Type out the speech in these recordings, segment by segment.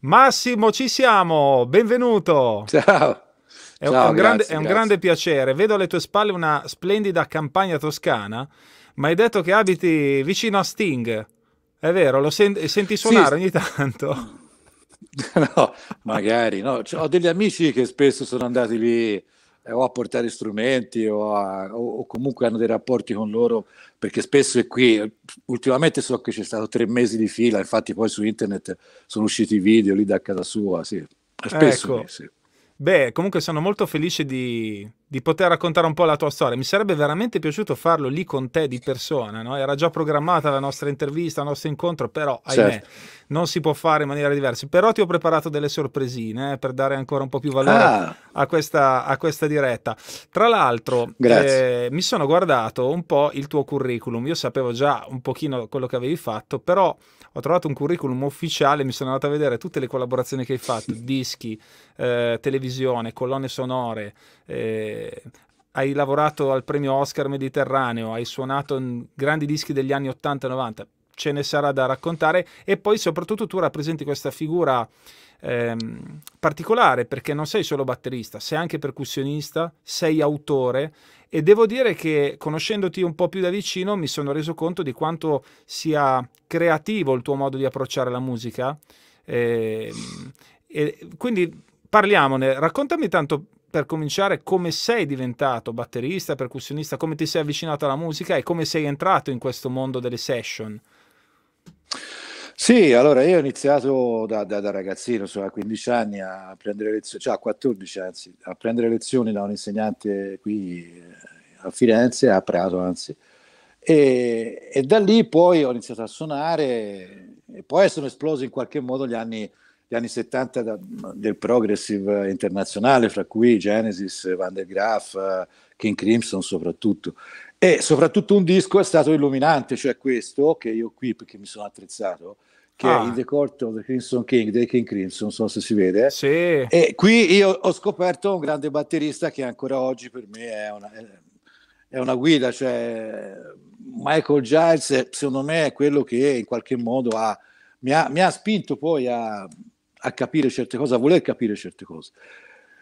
Massimo, ci siamo, benvenuto. Ciao. È, Ciao, un, grazie, grande, è un grande piacere. Vedo alle tue spalle una splendida campagna toscana, ma hai detto che abiti vicino a Sting. È vero, lo sen- senti suonare sì. ogni tanto? No, magari no. Cioè, ho degli amici che spesso sono andati lì eh, o a portare strumenti o, a, o, o, comunque hanno dei rapporti con loro, perché spesso è qui, ultimamente so che c'è stato tre mesi di fila, infatti poi su internet sono usciti i video lì da casa sua, sì. Spesso ecco. Sì. Beh, comunque sono molto felice di, di, poter raccontare un po' la tua storia. Mi sarebbe veramente piaciuto farlo lì con te di persona, no? Era già programmata la nostra intervista, il nostro incontro, però ahimè certo. non si può fare in maniera diversa. Però ti ho preparato delle sorpresine eh, per dare ancora un po' più valore ah. a, questa, a, questa, diretta. Tra l'altro, eh, mi sono guardato un po' il tuo curriculum. Io sapevo già un pochino quello che avevi fatto, però ho trovato un curriculum ufficiale, mi sono andato a vedere tutte le collaborazioni che hai fatto, dischi, eh, televisione, colonne sonore, eh, hai lavorato al premio Oscar Mediterraneo, hai suonato grandi dischi degli anni 80-90, ce ne sarà da raccontare e poi soprattutto tu rappresenti questa figura ehm, particolare perché non sei solo batterista, sei anche percussionista, sei autore e devo dire che conoscendoti un po' più da vicino mi sono reso conto di quanto sia creativo il tuo modo di approcciare la musica. Eh, e quindi parliamone, raccontami tanto per cominciare come sei diventato batterista, percussionista, come ti sei avvicinato alla musica e come sei entrato in questo mondo delle session. Sì, allora io ho iniziato da, da, da ragazzino, insomma, a 15 anni a prendere lezioni, cioè a 14 anzi, a prendere lezioni da un insegnante qui eh, a Firenze, a Prato anzi. E, e da lì poi ho iniziato a suonare e poi sono esplosi in qualche modo gli anni, gli anni 70 da, del progressive internazionale, fra cui Genesis, Van der Graaf, eh, King Crimson soprattutto. E soprattutto un disco è stato illuminante, cioè questo, che io qui perché mi sono attrezzato, che ah. è il The Court of the Crimson King, dei King Crimson, non so se si vede. Sì. E qui io ho scoperto un grande batterista che ancora oggi per me è una, è una guida, cioè Michael Giles secondo me è quello che in qualche modo ha, mi, ha, mi ha spinto poi a, a capire certe cose, a voler capire certe cose.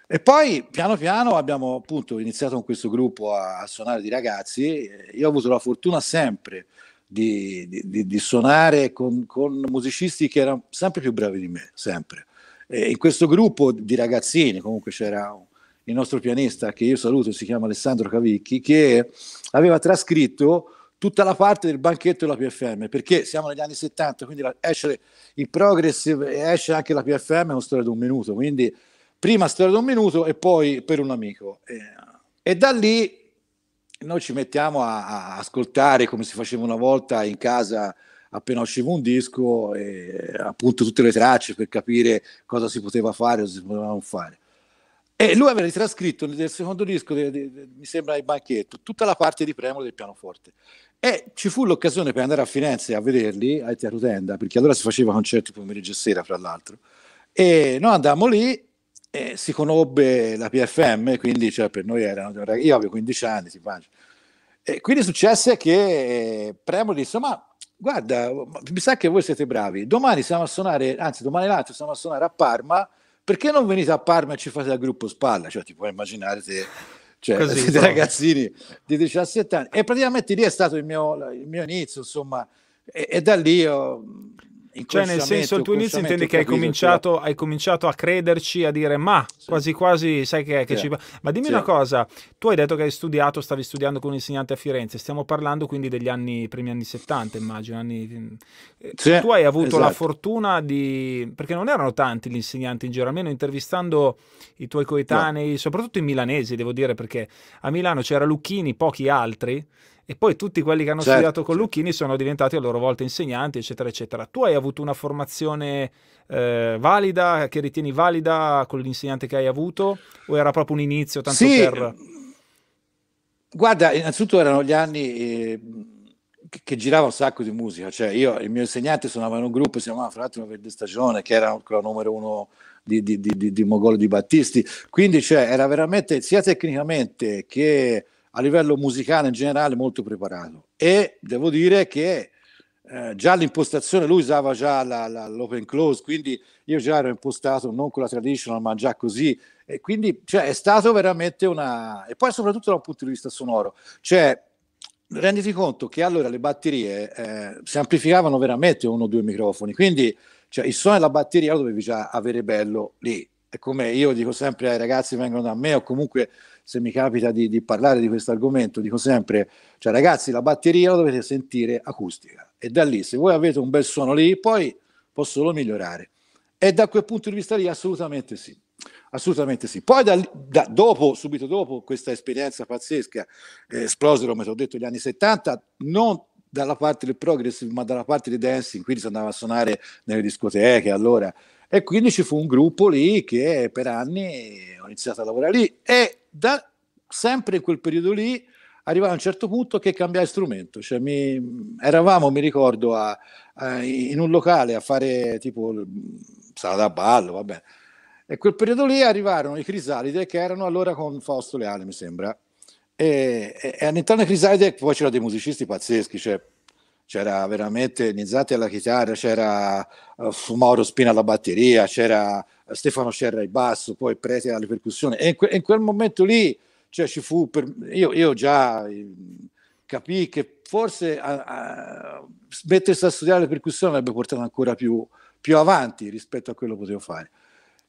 E poi piano piano abbiamo appunto iniziato con questo gruppo a, a suonare di ragazzi. Eh, io ho avuto la fortuna sempre di, di, di, di suonare con, con, musicisti che erano sempre più bravi di me, sempre. E in questo gruppo di ragazzini, comunque c'era il nostro pianista che io saluto, si chiama Alessandro Cavicchi, che aveva trascritto tutta la parte del banchetto della PFM, perché siamo negli anni 70, quindi la, esce il progressive e esce anche la PFM è una storia di un minuto, quindi prima storia di un minuto e poi per un amico. E, da lì noi ci mettiamo a, a ascoltare come si faceva una volta in casa appena usciva un disco e appunto tutte le tracce per capire cosa si poteva fare o si poteva non fare. E lui aveva trascritto nel secondo disco, de, de, de, mi sembra il banchetto, tutta la parte di Premolo del pianoforte. E ci fu l'occasione per andare a Firenze a vederli a Teatro Tenda, perché allora si faceva concerti pomeriggio e sera, fra l'altro. E noi andammo lì e si conobbe la PFM, quindi cioè, per noi erano, io avevo 15 anni, si faccia. E quindi successe che eh, Premo disse, ma guarda, mi sa che voi siete bravi, domani siamo a suonare, anzi domani l'altro siamo a suonare a Parma, perché non venite a Parma e ci fate da gruppo spalla? Cioè ti puoi immaginare se cioè, Così, siete ragazzini di 17 anni. E praticamente lì è stato il mio, il mio inizio, insomma, e, e da lì ho, cioè, nel senso, tu inizio intendi che hai cominciato, hai cominciato, a crederci, a dire ma sì. quasi quasi sai che, che sì. ci Ma dimmi sì. una cosa, tu hai detto che hai studiato, stavi studiando con un insegnante a Firenze, stiamo parlando quindi degli anni, primi anni 70, immagino. Anni... Eh, tu hai avuto esatto. la fortuna di. perché non erano tanti gli insegnanti in giro, almeno intervistando i tuoi coetanei, no. soprattutto i milanesi, devo dire, perché a Milano c'era Lucchini, pochi altri e poi tutti quelli che hanno certo. studiato con Lucchini sono diventati a loro volta insegnanti, eccetera, eccetera. Tu hai avuto una formazione eh, valida, che ritieni valida con l'insegnante che hai avuto, o era proprio un inizio tanto sì. per... Eh, guarda, innanzitutto erano gli anni... Eh che girava un sacco di musica, cioè io e il mio insegnante suonava in un gruppo, si chiamava fra l'altro una verde stagione, che era la numero uno di, di, di, di, Mogolo di Battisti, quindi cioè, era veramente sia tecnicamente che a livello musicale in generale molto preparato e devo dire che eh, già l'impostazione lui usava già la, la, l'open close quindi io già ero impostato non con la traditional ma già così e quindi cioè, è stato veramente una e poi soprattutto da un punto di vista sonoro cioè renditi conto che allora le batterie eh, si amplificavano veramente uno o due microfoni quindi cioè, il suono della batteria lo dovevi già avere bello lì come io dico sempre ai ragazzi che vengono da me o comunque se mi capita di, di parlare di questo argomento, dico sempre, cioè ragazzi la batteria la dovete sentire acustica e da lì se voi avete un bel suono lì poi può solo migliorare. E da quel punto di vista lì assolutamente sì, assolutamente sì. Poi da, da, dopo, subito dopo questa esperienza pazzesca, eh, esplosero, come ti ho detto, gli anni 70, non dalla parte del progressive, ma dalla parte del dancing, quindi si andava a suonare nelle discoteche allora e quindi ci fu un gruppo lì che per anni ho iniziato a lavorare lì e da sempre in quel periodo lì arrivai a un certo punto che cambiai strumento, cioè mi, eravamo, mi ricordo, a, a, in un locale a fare tipo sala da ballo, vabbè. E quel periodo lì arrivarono i Crisalide che erano allora con Fausto Leale, mi sembra. E, e, e all'interno dei Crisalide poi c'erano dei musicisti pazzeschi, cioè c'era veramente Nizzati alla chitarra, c'era uh, Mauro Spina alla batteria, c'era eh, Stefano Cerra al basso, poi Prete alle percussioni. E in, que- in quel momento lì cioè, ci fu, per... io, io, già ehm, capì che forse a, a, mettersi a studiare le percussioni avrebbe portato ancora più, più avanti rispetto a quello che potevo fare.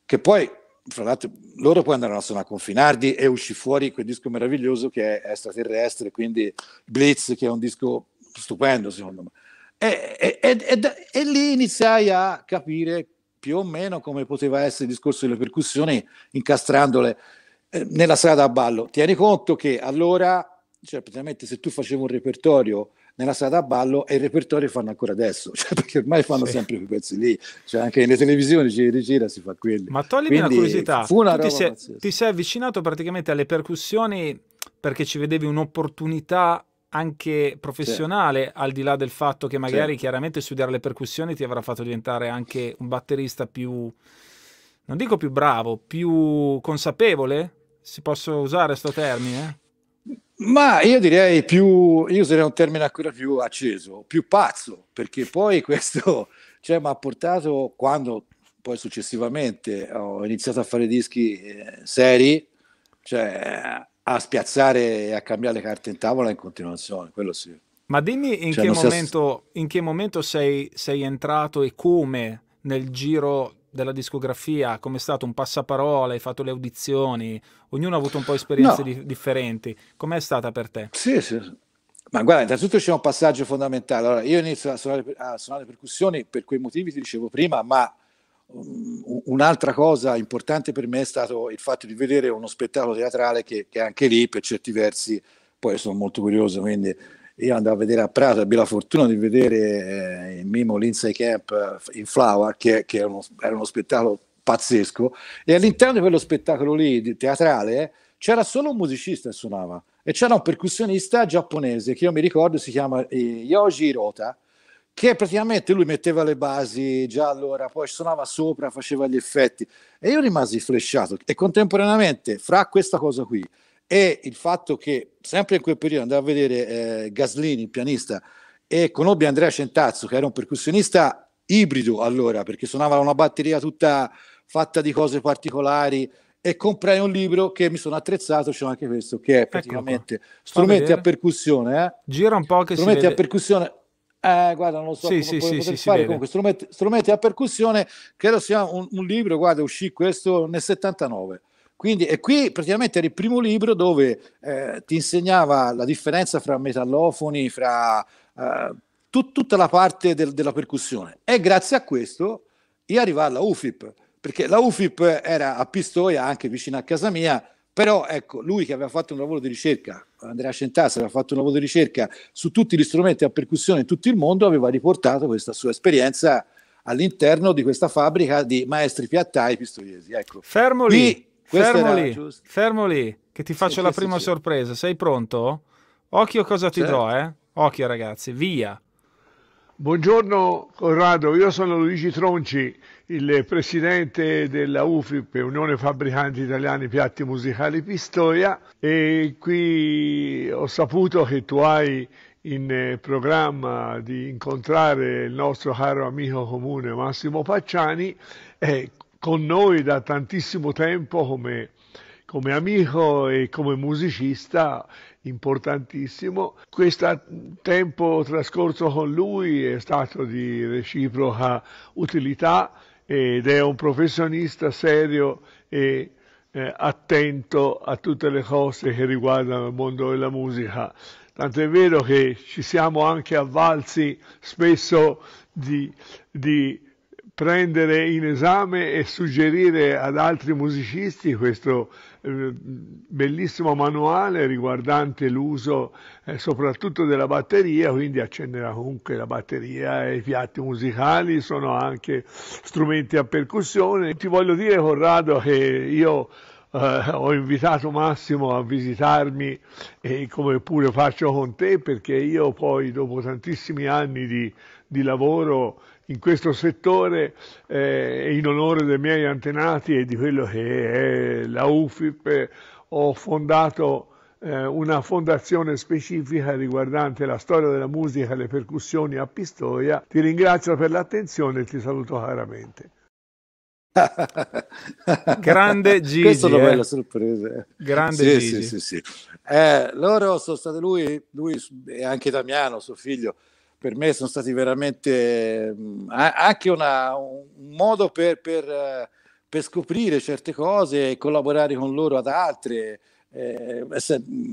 Che poi fra l'altro loro poi andarono a suonare con Finardi e uscì fuori quel disco meraviglioso che è Extraterrestre, quindi Blitz che è un disco stupendo secondo me. E, e, e, e, lì iniziai a capire più o meno come poteva essere il discorso delle percussioni incastrandole eh, nella strada a ballo. Tieni conto che allora, cioè, praticamente se tu facevi un repertorio nella strada a ballo e il repertorio fanno ancora adesso, cioè, perché ormai fanno sì. sempre quei pezzi lì, cioè, anche nelle televisioni ci rigira si fa quelli. Ma toglimi Quindi, una curiosità, una ti, sei, ti sei avvicinato praticamente alle percussioni perché ci vedevi un'opportunità anche professionale, sì. al di là del fatto che magari sì. chiaramente studiare le percussioni ti avrà fatto diventare anche un batterista più, non dico più bravo, più consapevole? Si posso usare questo termine? Ma io direi più, io userei un termine ancora più acceso, più pazzo, perché poi questo cioè, mi ha portato, quando poi successivamente ho iniziato a fare dischi eh, seri, cioè a spiazzare e a cambiare le carte in tavola in continuazione, quello sì. Ma dimmi in, cioè, che, momento, si... in che, momento, sei, sei, entrato e come nel giro della discografia, come è stato un passaparola, hai fatto le audizioni, ognuno ha avuto un po' esperienze no. di, differenti, com'è stata per te? Sì, sì. Ma guarda, innanzitutto c'è un passaggio fondamentale. Allora, io inizio a suonare, a suonare percussioni per quei motivi, ti dicevo prima, ma Uhm, un'altra cosa importante per me è stato il fatto di vedere uno spettacolo teatrale che, che anche lì per certi versi, poi sono molto curioso, quindi io andavo a vedere a Prato, ebbi la fortuna di vedere eh, Mimo Lindsay Camp eh, in Flower, che, che era, uno, era, uno, spettacolo pazzesco, e all'interno di quello spettacolo lì teatrale eh, c'era solo un musicista che suonava e c'era un percussionista giapponese che io mi ricordo si chiama eh, Yoji Rota, che praticamente lui metteva le basi già allora, poi suonava sopra, faceva gli effetti e io rimasi flesciato e contemporaneamente fra questa cosa qui e il fatto che sempre in quel periodo andavo a vedere eh, Gaslini, il pianista, e conobbi Andrea Centazzo che era un percussionista ibrido allora perché suonava una batteria tutta fatta di cose particolari e comprai un libro che mi sono attrezzato, c'è anche questo, che è ecco praticamente Strumenti a percussione. Eh? Gira un po' che Strumenti a percussione eh, guarda, non lo so sì, come sì, sì, fare. Comunque, strumenti, strumenti a percussione, credo sia un, un libro, guarda, uscì questo nel 79. Quindi, e qui praticamente era il primo libro dove eh, ti insegnava la differenza fra metallofoni, fra eh, tut, tutta la parte del, della percussione. E grazie a questo io arrivai alla UFIP, perché la UFIP era a Pistoia, anche vicino a casa mia, però ecco, lui che aveva fatto un lavoro di ricerca, Andrea Centassi aveva fatto un lavoro di ricerca su tutti gli strumenti a percussione in tutto il mondo, aveva riportato questa sua esperienza all'interno di questa fabbrica di maestri piattai pistoiesi. Ecco. Fermo lì, Qui, fermo, lì fermo lì, che ti faccio sì, la prima sorpresa. Sei pronto? Occhio cosa ti certo. do, eh? Occhio ragazzi, via. Buongiorno Corrado, io sono Luigi Tronci il presidente della UFIP, Unione Fabbricanti Italiani Piatti Musicali Pistoia, e qui ho saputo che tu hai in eh, programma di incontrare il nostro caro amico comune Massimo Pacciani, è eh, con noi da tantissimo tempo come, come amico e come musicista importantissimo. Questo tempo trascorso con lui è stato di reciproca utilità ed è un professionista serio e eh, attento a tutte le cose che riguardano il mondo della musica. Tant'è vero che ci siamo anche avvalsi spesso di, di prendere in esame e suggerire ad altri musicisti questo eh, bellissimo manuale riguardante l'uso eh, soprattutto della batteria, quindi accenderà comunque la batteria e i piatti musicali sono anche strumenti a percussione. Ti voglio dire Corrado che io eh, ho invitato Massimo a visitarmi e come pure faccio con te perché io poi dopo tantissimi anni di, di lavoro in questo settore eh, in onore dei miei antenati e di quello che è la UFIP ho fondato eh, una fondazione specifica riguardante la storia della musica e le percussioni a Pistoia. Ti ringrazio per l'attenzione e ti saluto caramente. Grande Gigi. Questa è una bella eh? sorpresa. Grande sì, Gigi. Sì, sì, sì. Eh, loro sono stati lui, lui è anche Damiano, suo figlio per me sono stati veramente mm, anche una, un modo per, per, eh, per, scoprire certe cose e collaborare con loro ad altre. Eh,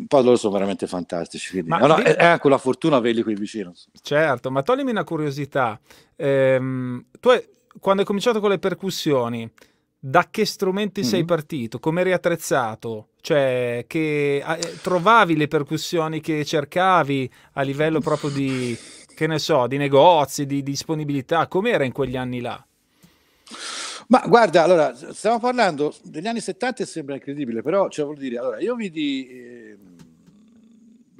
poi loro sono veramente fantastici. Ma, allora, è anche una fortuna averli qui vicino. Certo, ma toglimi una curiosità. Ehm, tu hai, quando hai cominciato con le percussioni, da che strumenti mm-hmm. sei partito? Come eri attrezzato? Cioè, che eh, trovavi le percussioni che cercavi a livello proprio di che ne so, di negozi, di disponibilità, com'era in quegli anni là? Ma guarda, allora, stiamo parlando degli anni 70 e sembra incredibile, però cioè, vuol dire, allora, io vidi, eh,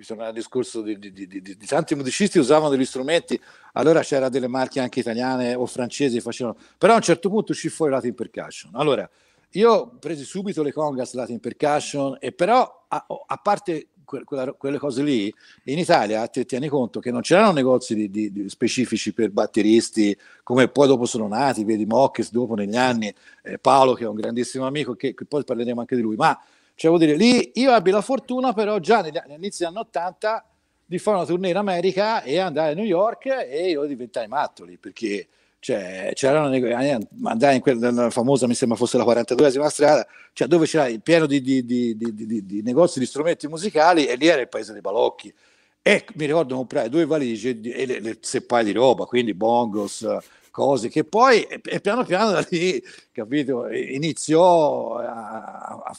sono al discorso di, di, di, di, tanti musicisti usavano degli strumenti, allora c'era delle marche anche italiane o francesi facevano, però a un certo punto uscì fuori Latin Percussion. Allora, io presi subito le congas Latin Percussion, e però, a, a parte que- quella, quelle cose lì, in Italia ti tieni conto che non c'erano negozi di, di, di specifici per batteristi, come poi dopo sono nati, vedi Mocchis dopo negli anni, eh, Paolo che è un grandissimo amico, che, che poi parleremo anche di lui, ma cioè vuol dire, lì io abbi la fortuna però già negli, all'inizio degli anni 80 di fare una tournée in America e andare a New York e io diventai matto lì perché cioè, c'era una eh, andai in quella famosa, mi sembra fosse la 42esima strada, cioè dove c'era il pieno di, di, di, di, negozi di strumenti musicali e lì era il paese dei balocchi. E mi ricordo comprare due valigie e le, le seppai di roba, quindi bongos, cose che poi, e, e piano piano da lì, capito, iniziò a, a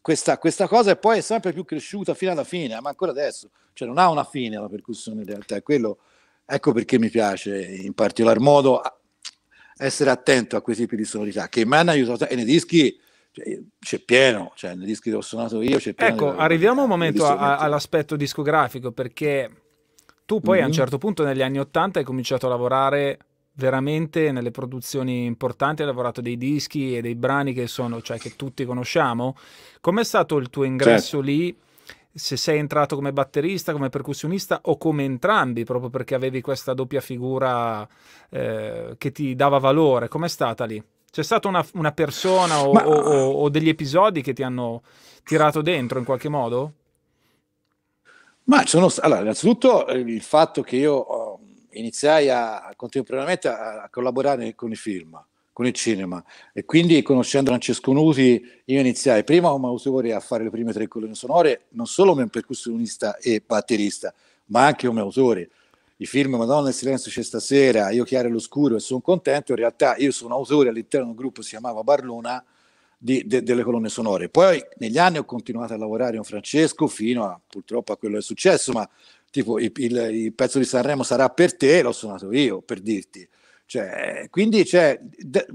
questa, questa, cosa e poi è sempre più cresciuta fino alla fine, ma ancora adesso, cioè non ha una fine la percussione in realtà, è quello... Ecco perché mi piace in particolar modo essere attento a quei tipi di sonorità che mi hanno aiutato cioè, e nei dischi cioè, c'è pieno, cioè nei dischi che ho suonato io c'è pieno. Ecco, di, arriviamo un momento a, all'aspetto discografico perché tu poi mm-hmm. a un mhm. certo punto negli anni 80 hai cominciato a lavorare veramente nelle produzioni importanti, hai lavorato dei dischi e dei brani che sono, cioè che tutti conosciamo. Com'è stato il tuo ingresso certo. lì? se sei entrato come batterista, come percussionista o come entrambi, proprio perché avevi questa doppia figura eh, che ti dava valore. Com'è stata lì? C'è stata una, una persona o, Ma... o, o, degli episodi che ti hanno tirato dentro in qualche modo? Ma sono, allora, innanzitutto eh, il fatto che io oh, iniziai a, contemporaneamente a, collaborare con i film con il cinema e quindi conoscendo Francesco Nuti io iniziai prima come autore a fare le prime tre colonne sonore non solo come percussionista e batterista ma anche come autore i film Madonna e Silenzio c'è stasera Io Chiaro e l'Oscuro e sono contento in realtà io sono autore all'interno di un gruppo che si chiamava Barluna di, de, delle colonne sonore poi negli anni ho continuato a lavorare con Francesco fino a purtroppo a quello che è successo ma tipo il, il, il pezzo di Sanremo sarà per te l'ho suonato io per dirti cioè, quindi cioè, de-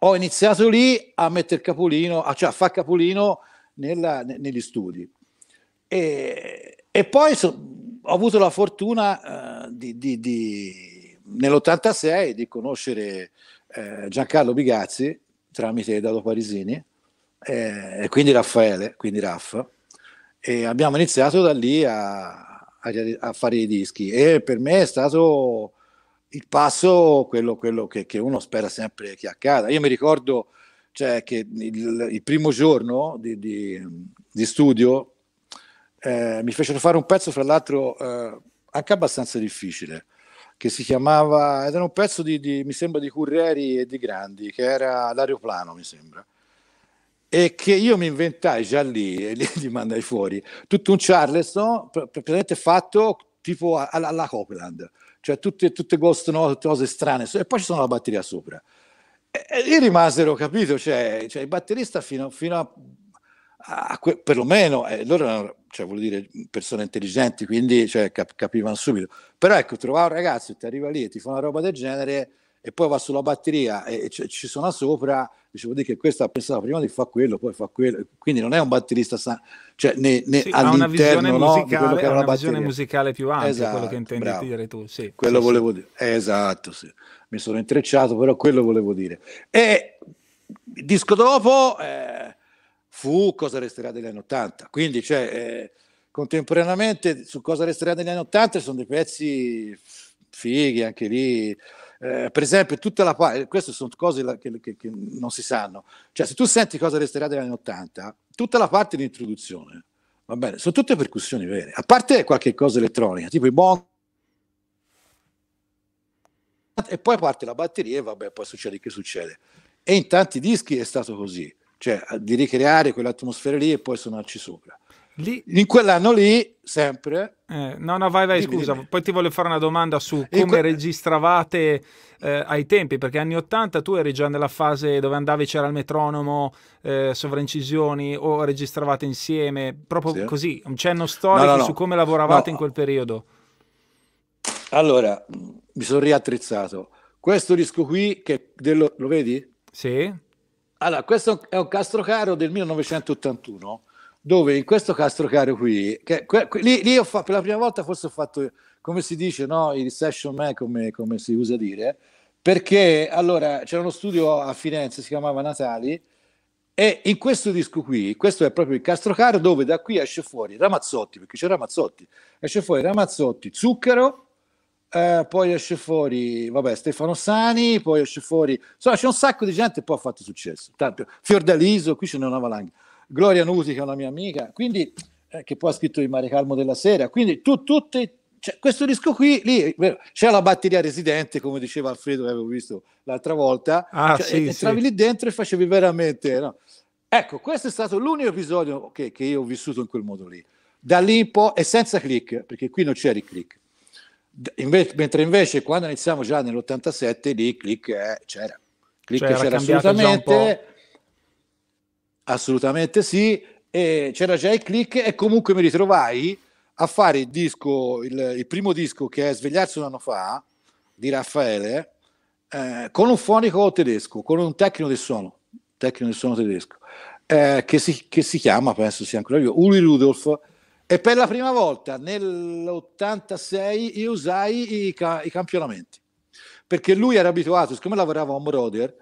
ho iniziato lì a mettere capolino, a, cioè a fare capolino nella, ne- negli studi. E, e poi so, ho avuto la fortuna uh, di, di, di, nell'86 di conoscere eh, Giancarlo Bigazzi tramite Dado Parisini eh, e quindi Raffaele, quindi Raff. E abbiamo iniziato da lì a, a, a fare i dischi e per me è stato il passo, quello, quello che, che, uno spera sempre che accada. Io mi ricordo cioè, che il, il, primo giorno di, di, di studio eh, mi fecero fare un pezzo, fra l'altro, eh, anche abbastanza difficile, che si chiamava, ed era un pezzo di, di, mi sembra, di Curreri e di Grandi, che era l'aeroplano, mi sembra. E che io mi inventai già lì, e lì li mandai fuori, tutto un Charleston, praticamente fatto tipo alla, alla Copland cioè tutte, tutte queste cose strane, e poi ci sono la batteria sopra. E, e rimasero, capito? Cioè, cioè il batterista fino, fino a, a que, perlomeno, eh, loro erano, cioè, vuol dire, persone intelligenti, quindi cioè, cap- capivano subito. Però ecco, trovare un ragazzo che ti arriva lì e ti fa una roba del genere, e poi va sulla batteria e c- ci sono sopra, dicevo dire che questa ha pensato prima di fare quello, poi fa quello, quindi non è un batterista san- cioè né, né sì, all'interno, ha una visione musicale, no, che una visione musicale più ampia, esatto, quello che intendi bravo. dire tu, sì. Quello sì, volevo sì. dire, esatto, sì. mi sono intrecciato, però quello volevo dire. E il disco dopo eh, fu Cosa resterà degli anni 80, quindi cioè, eh, contemporaneamente su Cosa resterà degli anni 80 sono dei pezzi fighi anche lì, eh, per esempio, tutta la parte, queste sono cose che, che, che, non si sanno. Cioè, se tu senti cosa resterà degli anni 80, tutta la parte di introduzione, va bene, sono tutte percussioni vere, a parte qualche cosa elettronica, tipo i bong, e poi parte la batteria e vabbè, poi succede che succede. E in tanti dischi è stato così, cioè di ricreare quell'atmosfera lì e poi suonarci sopra. Lì... In quell'anno lì, sempre. Eh, no, no, vai, vai, scusa. Dimmi. Poi ti voglio fare una domanda su come que... registravate eh, ai tempi, perché anni 80 tu eri già nella fase dove andavi, c'era il metronomo, eh, sovrincisioni o registravate insieme, proprio sì. così, un cenno storico no, no, no. su come lavoravate in quel periodo. Allora, mi sono riattrezzato. Questo disco qui, che dello, lo vedi? Sì. Allora, questo è un Castrocaro del 1981 dove in questo Castrocaro qui, che, que, que, lì, lì fa, per la prima volta forse ho fatto, come si dice, no, il session man, come, come si usa dire, perché allora c'era uno studio a Firenze, si chiamava Natali, e in questo disco qui, questo è proprio il Castrocaro, dove da qui esce fuori Ramazzotti, perché c'è Ramazzotti, esce fuori Ramazzotti, Zucchero, eh, poi esce fuori vabbè, Stefano Sani, poi esce fuori, insomma c'è un sacco di gente, poi ha fatto successo, tanto Fiordaliso, qui ce n'è una valanga Gloria Nusi una mia amica, quindi, eh, che poi ha scritto il Mare Calmo della Sera, quindi tu, tutti, cioè, questo disco qui, lì, c'è la batteria residente, come diceva Alfredo che avevo visto l'altra volta, ah, cioè, sì, entravi sì. lì dentro e facevi veramente... No? Ecco, questo è stato l'unico episodio che, che io ho vissuto in quel modo lì. Da lì in poi, e senza click, perché qui non c'era il click. Invece, mentre invece quando iniziamo già nell'87 lì click eh, c'era click cioè, c'era assolutamente Assolutamente sì, e c'era già il click e comunque mi ritrovai a fare il disco, il, il primo disco che è Svegliarsi un anno fa di Raffaele eh, con un fonico tedesco, con un tecnico del suono, tecnico del suono tedesco, eh, che, si, che, si, chiama, penso sia ancora vivo, Uli Rudolf. E per la prima volta nell'86 io usai i, ca- i campionamenti, perché lui era abituato, siccome lavorava a Home Roder,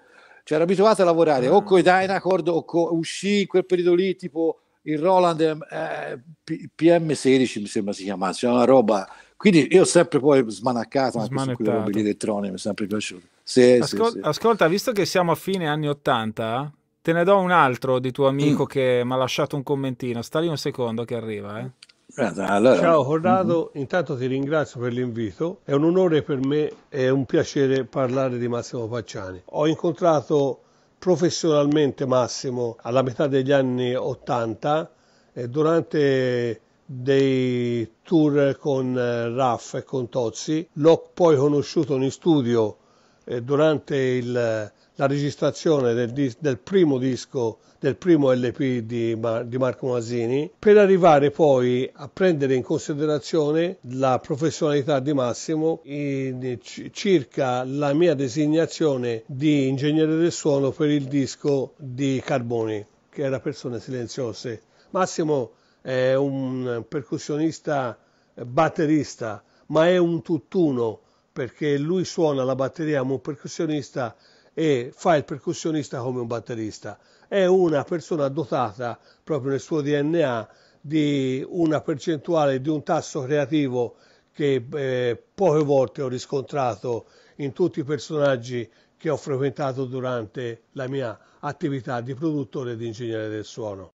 cioè, era abituato a lavorare o ah. con i Dynacord o co- uscì in quel periodo lì, tipo il Roland eh, P- PM16 mi sembra si chiamasse, cioè una roba. Quindi io ho sempre poi smanaccato anche su quelle robe elettroniche, mi è sempre piaciuto. Sì, Ascol- sì, sì. Ascolta, visto che siamo a fine anni 80, te ne do un altro di tuo amico mm. che mi ha lasciato un commentino. Stai un secondo che arriva, eh. Allora. Ciao Corrado, mm-hmm. intanto ti ringrazio per l'invito, è un onore per me e un piacere parlare di Massimo Pacciani. Ho incontrato professionalmente Massimo alla metà degli anni 80 eh, durante dei tour con eh, Raff e con Tozzi, l'ho poi conosciuto in studio eh, durante il la registrazione del, del primo disco, del primo LP di, Mar- di Marco Masini, per arrivare poi a prendere in considerazione la professionalità di Massimo in c- circa la mia designazione di ingegnere del suono per il disco di Carboni, che era Persone Silenziose. Massimo è un percussionista eh, batterista, ma è un tutt'uno perché lui suona la batteria, ma un percussionista e fa il percussionista come un batterista. È una persona dotata proprio nel suo DNA di una percentuale, di un tasso creativo che eh, poche volte ho riscontrato in tutti i personaggi che ho frequentato durante la mia attività di produttore e di ingegnere del suono.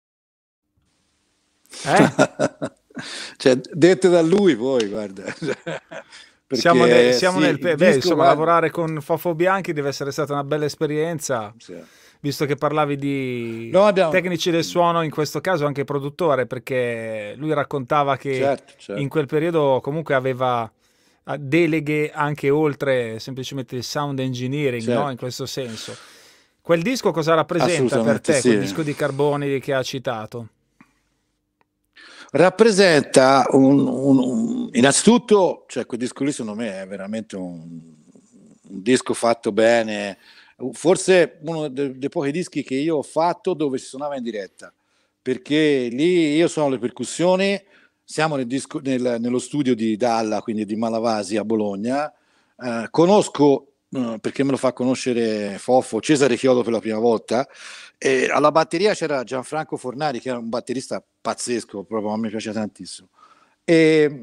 Eh? cioè, dette da lui poi, guarda. Perché, siamo, ne, siamo sì, nel, beh, beh, insomma, va... lavorare con Fofo Bianchi deve essere stata una bella esperienza. Sì. Visto che parlavi di no, abbiamo... tecnici del suono, in questo caso anche produttore, perché lui raccontava che certo, certo. in quel periodo comunque aveva ah, deleghe anche oltre semplicemente il sound engineering, certo. no? in questo senso. Quel disco cosa rappresenta per te, sì. quel disco di Carboni che ha citato? rappresenta un, un, un innanzitutto, cioè quel disco lì secondo me è veramente un, un disco fatto bene, forse uno dei, dei, pochi dischi che io ho fatto dove si suonava in diretta, perché lì io suono le percussioni, siamo nel disco, nel, nello studio di Dalla, quindi di Malavasi a Bologna, eh, conosco perché me lo fa conoscere Fofo, Cesare Chiodo per la prima volta. E alla batteria c'era Gianfranco Fornari, che era un batterista pazzesco, proprio a me piace tantissimo. E,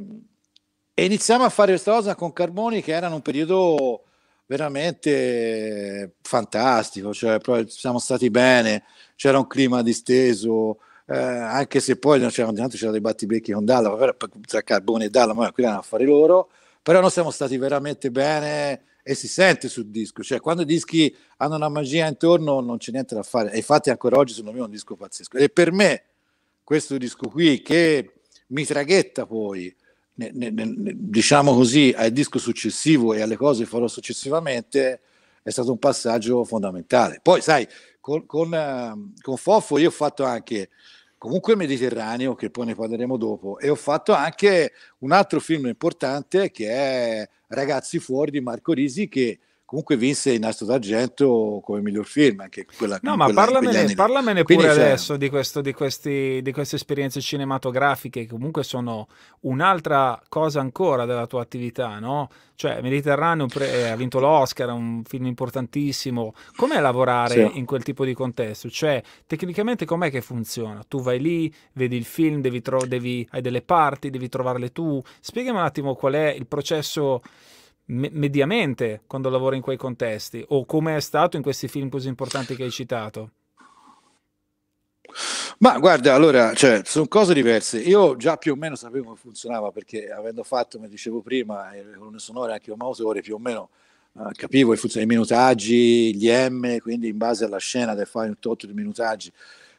e iniziamo a fare questa cosa con Carboni, che era in un periodo veramente fantastico, cioè siamo stati bene, c'era un clima disteso, eh, anche se poi non c'erano tanto c'era dei battibecchi con Dalla, tra Carbone e Dalla, ma qui erano affari loro, però noi siamo stati veramente bene, e si sente sul disco, cioè quando i dischi hanno una magia intorno non c'è niente da fare e infatti ancora oggi secondo me è un disco pazzesco e per me questo disco qui che mi traghetta poi ne, ne, ne, diciamo così al disco successivo e alle cose che farò successivamente è stato un passaggio fondamentale poi sai con, ehm, con, con Fofo io ho fatto anche comunque il Mediterraneo, che poi ne parleremo dopo, e ho fatto anche un altro film importante che è Ragazzi fuori di Marco Risi, che Comunque vinse il Nastro d'Argento come miglior film, anche quella No, ma parlamene, parlamene pure Quindi, adesso cioè... di, questo, di, questi, di queste esperienze cinematografiche, che comunque sono un'altra cosa ancora della tua attività, no? Cioè, Mediterraneo pre- eh, ha vinto l'Oscar, è un film importantissimo. Com'è lavorare sì. in quel tipo di contesto? Cioè, tecnicamente com'è che funziona? Tu vai lì, vedi il film, devi tro- devi, hai delle parti, devi trovarle tu. Spiegami un attimo qual è il processo mediamente quando lavora in quei contesti o come è stato in questi film così importanti che hai citato? Ma guarda, allora, cioè, sono cose diverse. Io già più o meno sapevo come funzionava perché avendo fatto, come dicevo prima, eh, le colonne sonore anche come autore, più o meno uh, capivo i, funzion- i minutaggi, gli M, quindi in base alla scena del fare un tot di minutaggi.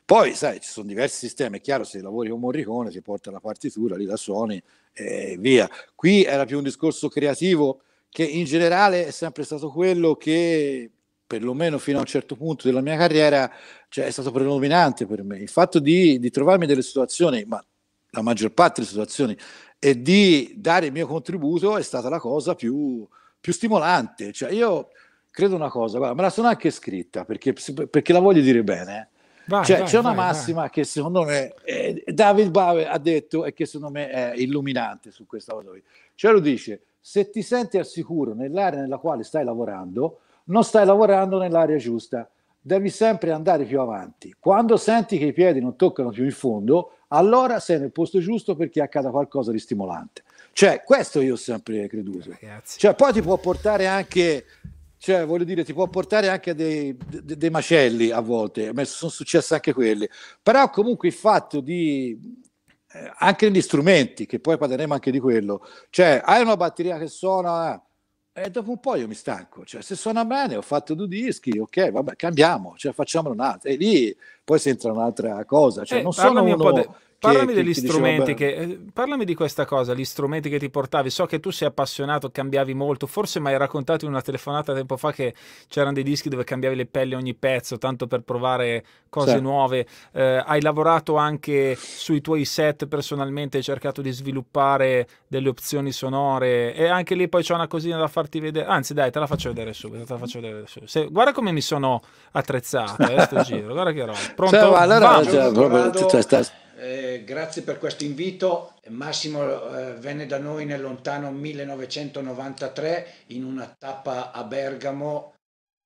Poi, sai, ci sono diversi sistemi, è chiaro, se lavori con Morricone si porta la partitura lì da Sony e via. Qui era più un discorso creativo che in generale è sempre stato quello che perlomeno fino a un certo punto della mia carriera, cioè, è stato predominante per me. Il fatto di, di, trovarmi delle situazioni, ma la maggior parte delle situazioni, e di dare il mio contributo è stata la cosa più, più stimolante. Cioè, io credo una cosa, guarda, me la sono anche scritta perché, perché la voglio dire bene. Vai, cioè, vai, c'è vai, una massima che secondo me eh, David Bave ha detto e che secondo me è illuminante su questa cosa. Cioè lui dice, se ti senti al sicuro nell'area nella quale stai lavorando, non stai lavorando nell'area giusta. Devi sempre andare più avanti. Quando senti che i piedi non toccano più in fondo, allora sei nel posto giusto perché accada qualcosa di stimolante. Cioè, questo io ho sempre creduto. Eh, ragazzi. Cioè, poi ti può portare anche, cioè, voglio dire, ti può portare anche a dei, dei macelli a volte, sono successe anche quelle. Però comunque il fatto di eh, anche negli strumenti, che poi parleremo anche di quello, cioè hai una batteria che suona eh, e dopo un po' io mi stanco, cioè se suona bene ho fatto due dischi, ok, vabbè, cambiamo, cioè facciamolo un altro e lì poi si entra un'altra cosa, cioè eh, non sono uno... Un Parlami che, degli eh, che strumenti, che, parlami di questa cosa, gli strumenti che ti portavi. So che tu sei appassionato, cambiavi molto, forse mi hai raccontato in una telefonata tempo fa che c'erano dei dischi dove cambiavi le pelle ogni pezzo, tanto per provare cose certo. nuove. Eh, hai lavorato anche sui tuoi set personalmente, hai cercato di sviluppare delle opzioni sonore e anche lì poi c'è una cosina da farti vedere. Anzi dai, te la faccio vedere subito, te la faccio vedere subito. Se, guarda come mi sono attrezzato eh, sto giro, guarda che roba. Cioè, Pronto? Cioè, allora, Vamos. cioè, eh, grazie per questo invito. Massimo eh, venne da noi nel lontano 1993 in una tappa a Bergamo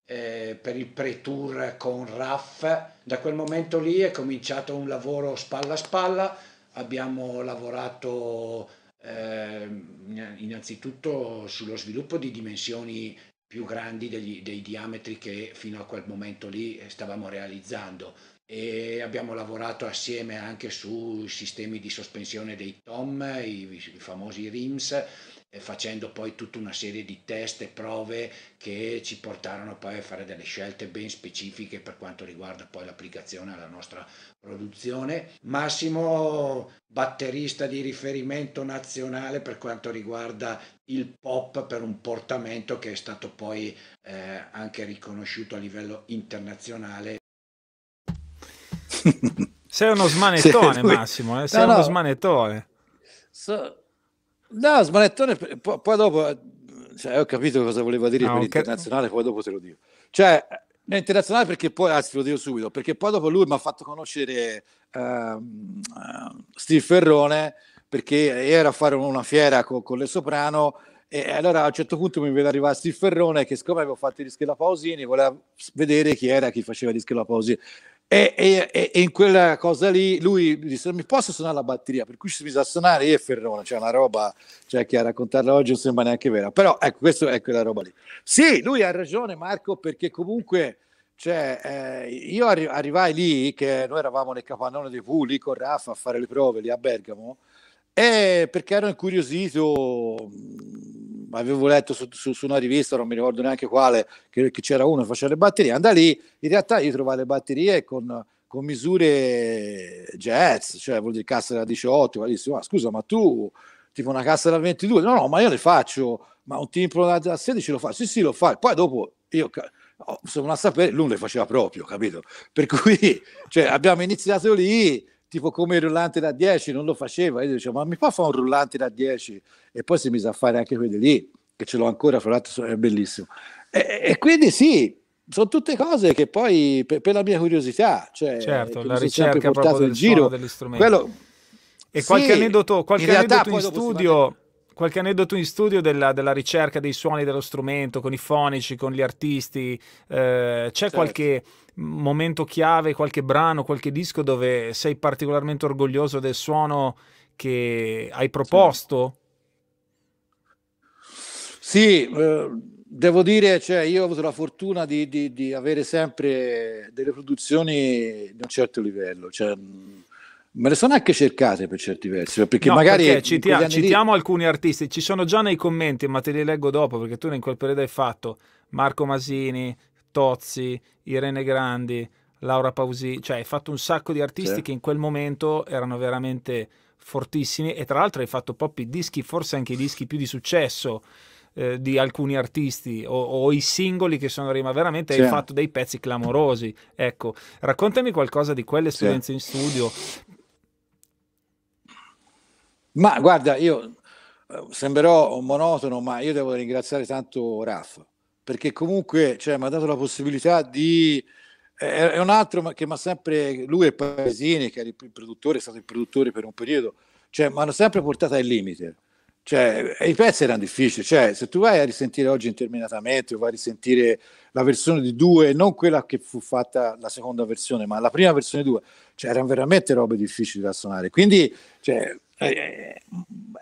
eh, per il pre-tour con Raff. Da quel momento lì è cominciato un lavoro spalla a spalla, abbiamo lavorato eh, innanzitutto sullo sviluppo di dimensioni più grandi degli, dei diametri che fino a quel momento lì stavamo realizzando e abbiamo lavorato assieme anche sui sistemi di sospensione dei TOM, i, i famosi RIMS, eh, facendo poi tutta una serie di test e prove che ci portarono poi a fare delle scelte ben specifiche per quanto riguarda poi l'applicazione alla nostra produzione. Massimo, batterista di riferimento nazionale per quanto riguarda il pop per un portamento che è stato poi eh, anche riconosciuto a livello internazionale sei uno smanettone, lui... Massimo. Eh? Sei no, uno no. smanettone. So... No, smanettone, poi dopo cioè, ho capito cosa voleva dire no, ah, l'internazionale, okay. poi dopo te lo dico. Cioè, l'internazionale eh, perché poi, anzi, te lo dico subito, perché poi dopo lui mi ha fatto conoscere uh, uh, Steve Ferrone perché era a fare una fiera con, con le soprano e allora a un certo punto mi vede arrivare Steve Ferrone che siccome avevo fatto i rischi alla Pausini voleva vedere chi era chi faceva i rischi alla Pausini e, e, e, in quella cosa lì lui disse: Non Mi posso suonare la batteria? Per cui si mise a suonare io e Ferrone, cioè una roba cioè, che a raccontarla oggi non sembra neanche vera. Però ecco, questa è quella roba lì. Sì, lui ha ragione, Marco, perché comunque cioè, eh, io arri- arrivai lì, che noi eravamo nel capannone dei Puli con Raffa a fare le prove lì a Bergamo, e perché ero incuriosito. Mh, avevo letto su, su, su, una rivista, non mi ricordo neanche quale, che, che c'era uno che faceva le batterie, andai lì, in realtà io trovai le batterie con, con misure jazz, cioè vuol dire cassa da 18, ma dici, ma scusa, ma tu tipo una cassa da 22, no, no, ma io le faccio, ma un timpano da, da 16 lo fa, sì, sì, lo fa, poi dopo io oh, sono a sapere, lui le faceva proprio, capito? Per cui cioè, abbiamo iniziato lì tipo come il rullante da 10, non lo faceva. Io dicevo, ma mi può fare un rullante da 10? E poi si mise a fare anche quelli lì, che ce l'ho ancora, fra l'altro è bellissimo. E, e quindi sì, sono tutte cose che poi, per, per la mia curiosità, cioè, certo, la ricerca proprio del giro degli strumenti. Quello, e qualche sì, aneddoto, qualche aneddoto in, in studio qualche aneddoto in studio della, della, ricerca dei suoni dello strumento, con i fonici, con gli artisti? Eh, c'è certo. qualche momento chiave, qualche brano, qualche disco dove sei particolarmente orgoglioso del suono che hai proposto? Sì, sì eh, devo dire, cioè, io ho avuto la fortuna di, di, di avere sempre delle produzioni di un certo livello. Cioè, Me le sono anche cercate per certi versi, perché no, magari... Perché citia, citiamo lì... alcuni artisti, ci sono già nei commenti, ma te li leggo dopo, perché tu in quel periodo hai fatto Marco Masini, Tozzi, Irene Grandi, Laura Pausini, cioè hai fatto un sacco di artisti sì. che in quel momento erano veramente fortissimi e tra l'altro hai fatto proprio i dischi, forse anche i dischi più di successo eh, di alcuni artisti o, o, i singoli che sono rimasti veramente sì. hai fatto dei pezzi clamorosi. Ecco, raccontami qualcosa di quelle esperienze sì. in studio ma guarda, io eh, sembrerò monotono, ma io devo ringraziare tanto Raf, perché comunque cioè, mi ha dato la possibilità di... È un altro che mi ha sempre, lui e Paesini, che era il produttore, è stato il produttore per un periodo, cioè, mi hanno sempre portato al limite. Cioè, i pezzi erano difficili, cioè, se tu vai a risentire oggi interminatamente o vai a risentire la versione di due, non quella che fu fatta la seconda versione, ma la prima versione di due, cioè, erano veramente robe difficili da suonare. Quindi, cioè, eh, eh,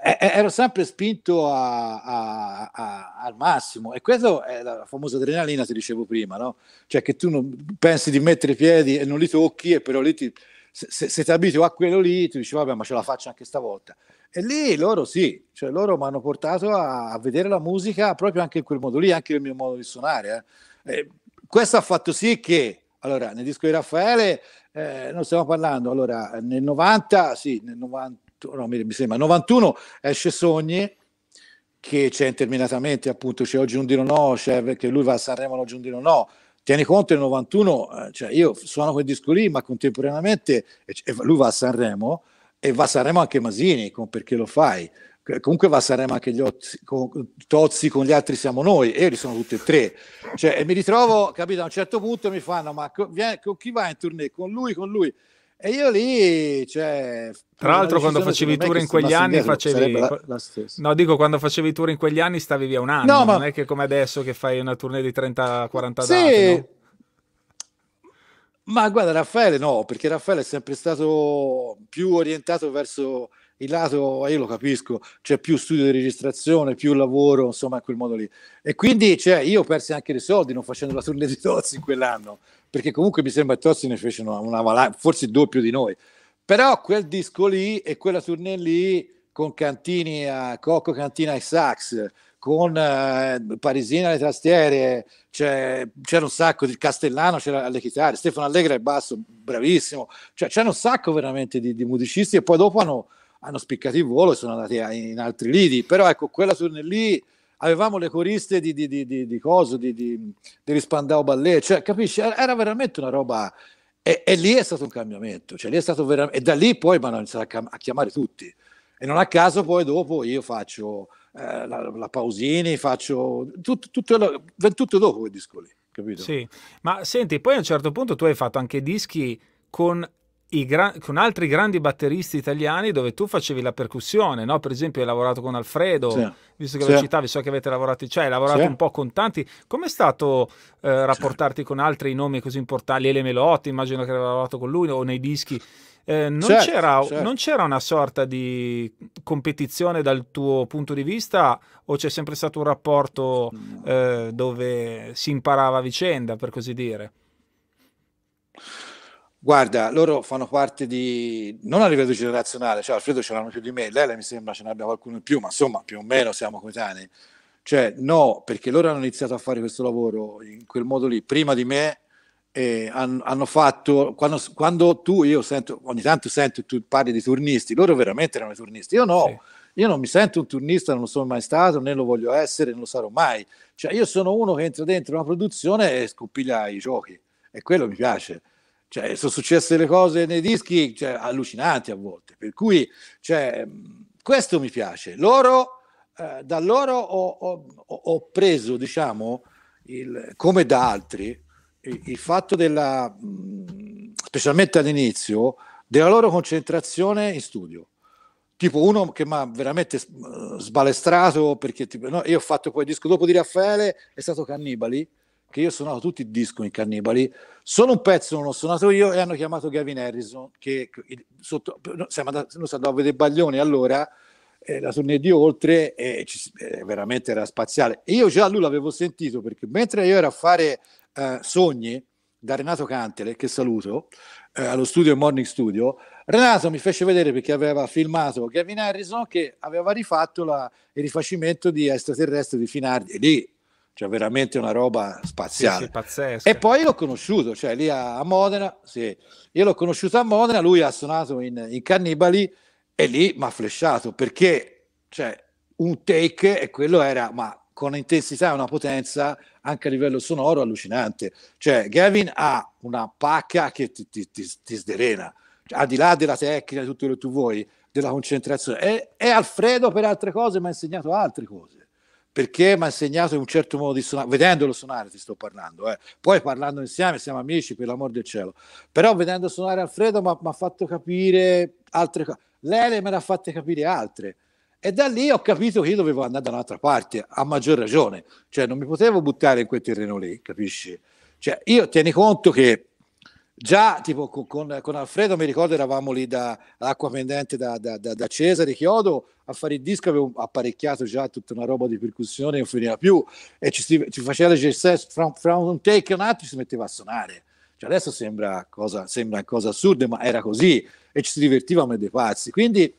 eh, eh, ero sempre spinto a, a, a, al massimo e questa è la famosa adrenalina ti dicevo prima, no? cioè che tu non, pensi di mettere i piedi e non li tocchi e però lì ti, se, se ti abitui a quello lì ti dici vabbè ma ce la faccio anche stavolta e lì loro sì, cioè loro mi hanno portato a, vedere la musica proprio anche in quel modo lì, anche nel mio modo di suonare. Eh, questo ha fatto sì che, allora, nel disco di Raffaele, eh, non stiamo parlando, allora, nel 90, sì, nel 90, no, mi sembra 91 esce Sogni che c'è interminatamente appunto c'è oggi un Dino no, c'è perché lui va a Sanremo oggi un Dino no, tieni conto il 91 eh, cioè io suono quel disco lì ma contemporaneamente lui va a Sanremo e va a Sanremo anche Masini con perché lo fai comunque va a Sanremo anche gli Ozzi, con, Tozzi con gli altri siamo noi e io li sono tutti e tre cioè, e mi ritrovo capito a un certo punto mi fanno ma co- viene, con chi va in tournée con lui con lui e io lì, cioè, Tra l'altro, quando facevi i tour in quegli anni, facevi. La, la no, dico quando facevi i tour in quegli anni stavi via un anno. No, ma... Non è che come adesso che fai una tournée di 30-40 sì. No? Ma guarda, Raffaele no, perché Raffaele è sempre stato più orientato verso il lato, io lo capisco, c'è più studio di registrazione, più lavoro, insomma, in quel modo lì. E quindi cioè, io persi anche dei soldi non facendo la tournée di Tozzi in quell'anno, perché comunque mi sembra che Tozzi ne fece una, una valanga, forse il doppio di noi. Però quel disco lì e quella tournée lì con Cantini a Cocco, Cantina e sax, con eh, Parisina alle tastiere, cioè, c'era un sacco di Castellano, c'era alle chitarre, Stefano Allegra al basso, bravissimo, cioè, c'era un sacco veramente di, di musicisti e poi dopo hanno hanno spiccato il volo e sono andati in altri lidi. Però ecco, quella tournée lì avevamo le coriste di, di, di, di Coso, di, di, di Ballet, cioè capisci, era veramente una roba... E, e, lì è stato un cambiamento, cioè lì è stato veramente... E da lì poi mi hanno iniziato a, chiamare tutti. E non a caso poi dopo io faccio eh, la, la, Pausini, faccio... Tutto, tutto, tutto dopo quel disco lì, capito? Sì, ma senti, poi a un certo punto tu hai fatto anche dischi con gra- con altri grandi batteristi italiani dove tu facevi la percussione, no? per esempio hai lavorato con Alfredo, sì. visto che sì. lo citavi, so che avete lavorato, cioè hai lavorato sì. un po' con tanti, com'è stato eh, rapportarti con altri nomi così importanti, Ele Melotti, immagino che avevi lavorato con lui o nei dischi, eh, non, certo, c'era, certo. non, c'era, una sorta di competizione dal tuo punto di vista o c'è sempre stato un rapporto eh, dove si imparava a vicenda, per così dire? Guarda, loro fanno parte di, non a livello generazionale, cioè Alfredo ce l'hanno più di me, Lele mi sembra ce n'abbia qualcuno in più, ma insomma più o meno siamo coetanei. Cioè no, perché loro hanno iniziato a fare questo lavoro in quel modo lì, prima di me e hanno, hanno, fatto, quando, quando, tu, io sento, ogni tanto sento tu parli di turnisti, loro veramente erano i turnisti, io no. Sì. Io non mi sento un turnista, non lo sono mai stato, né lo voglio essere, non lo sarò mai. Cioè, io sono uno che entra dentro una produzione e scoppiglia i giochi. E quello mi piace. Cioè, sono successe le cose nei dischi cioè, allucinanti a volte. Per cui cioè, mm, questo mi piace. Loro, eh, da loro ho, ho, ho preso, diciamo, il, come da altri, il, il fatto della, mm, specialmente all'inizio, della loro concentrazione in studio tipo uno che mi ha veramente sbalestrato perché tipo, no, io ho fatto poi il disco dopo di Raffaele è stato Cannibali che io ho suonato tutti i disco in Cannibali, solo un pezzo non l'ho suonato io e hanno chiamato Gavin Harrison, che sotto, siamo andati, noi siamo andati a vedere Baglioni allora, eh, la tournée di Oltre, e ci, eh, veramente era spaziale. E io già lui l'avevo sentito, perché mentre io ero a fare eh, Sogni, da Renato Cantele, che saluto, eh, allo studio Morning Studio, Renato mi fece vedere perché aveva filmato Gavin Harrison che aveva rifatto la, il rifacimento di Extraterrestre di Finardi, e lì cioè veramente una roba spaziale. Sì, sì, e poi l'ho conosciuto, cioè lì a, Modena, sì. io l'ho conosciuto a Modena, lui ha suonato in, in Cannibali e lì mi ha flashato perché cioè, un take e quello era, ma con intensità e una potenza anche a livello sonoro allucinante. Cioè Gavin ha una pacca che ti, ti, ti, ti sderena, cioè, al di là della tecnica, di tutto quello che tu vuoi, della concentrazione. È, e Alfredo per altre cose mi ha insegnato altre cose perché mi ha insegnato in un certo modo di suonare, vedendolo suonare ti sto parlando, eh. poi parlando insieme siamo amici per l'amor del cielo, però vedendo suonare Alfredo mi ha fatto capire altre cose, Lele me l'ha fatta capire altre e da lì ho capito che io dovevo andare da un'altra parte, a maggior ragione, cioè non mi potevo buttare in quel terreno lì, capisci? Cioè io tieni conto che Già, tipo con, con, Alfredo, mi ricordo, eravamo lì da acqua pendente da, da, da, da, Cesare Chiodo a fare il disco. Avevo apparecchiato già tutta una roba di percussione, non finiva più. E ci, ci faceva leggere fra, fra un take e un altro, si metteva a suonare. Cioè, adesso sembra cosa, sembra cosa assurda, ma era così e ci si divertiva come dei pazzi. Quindi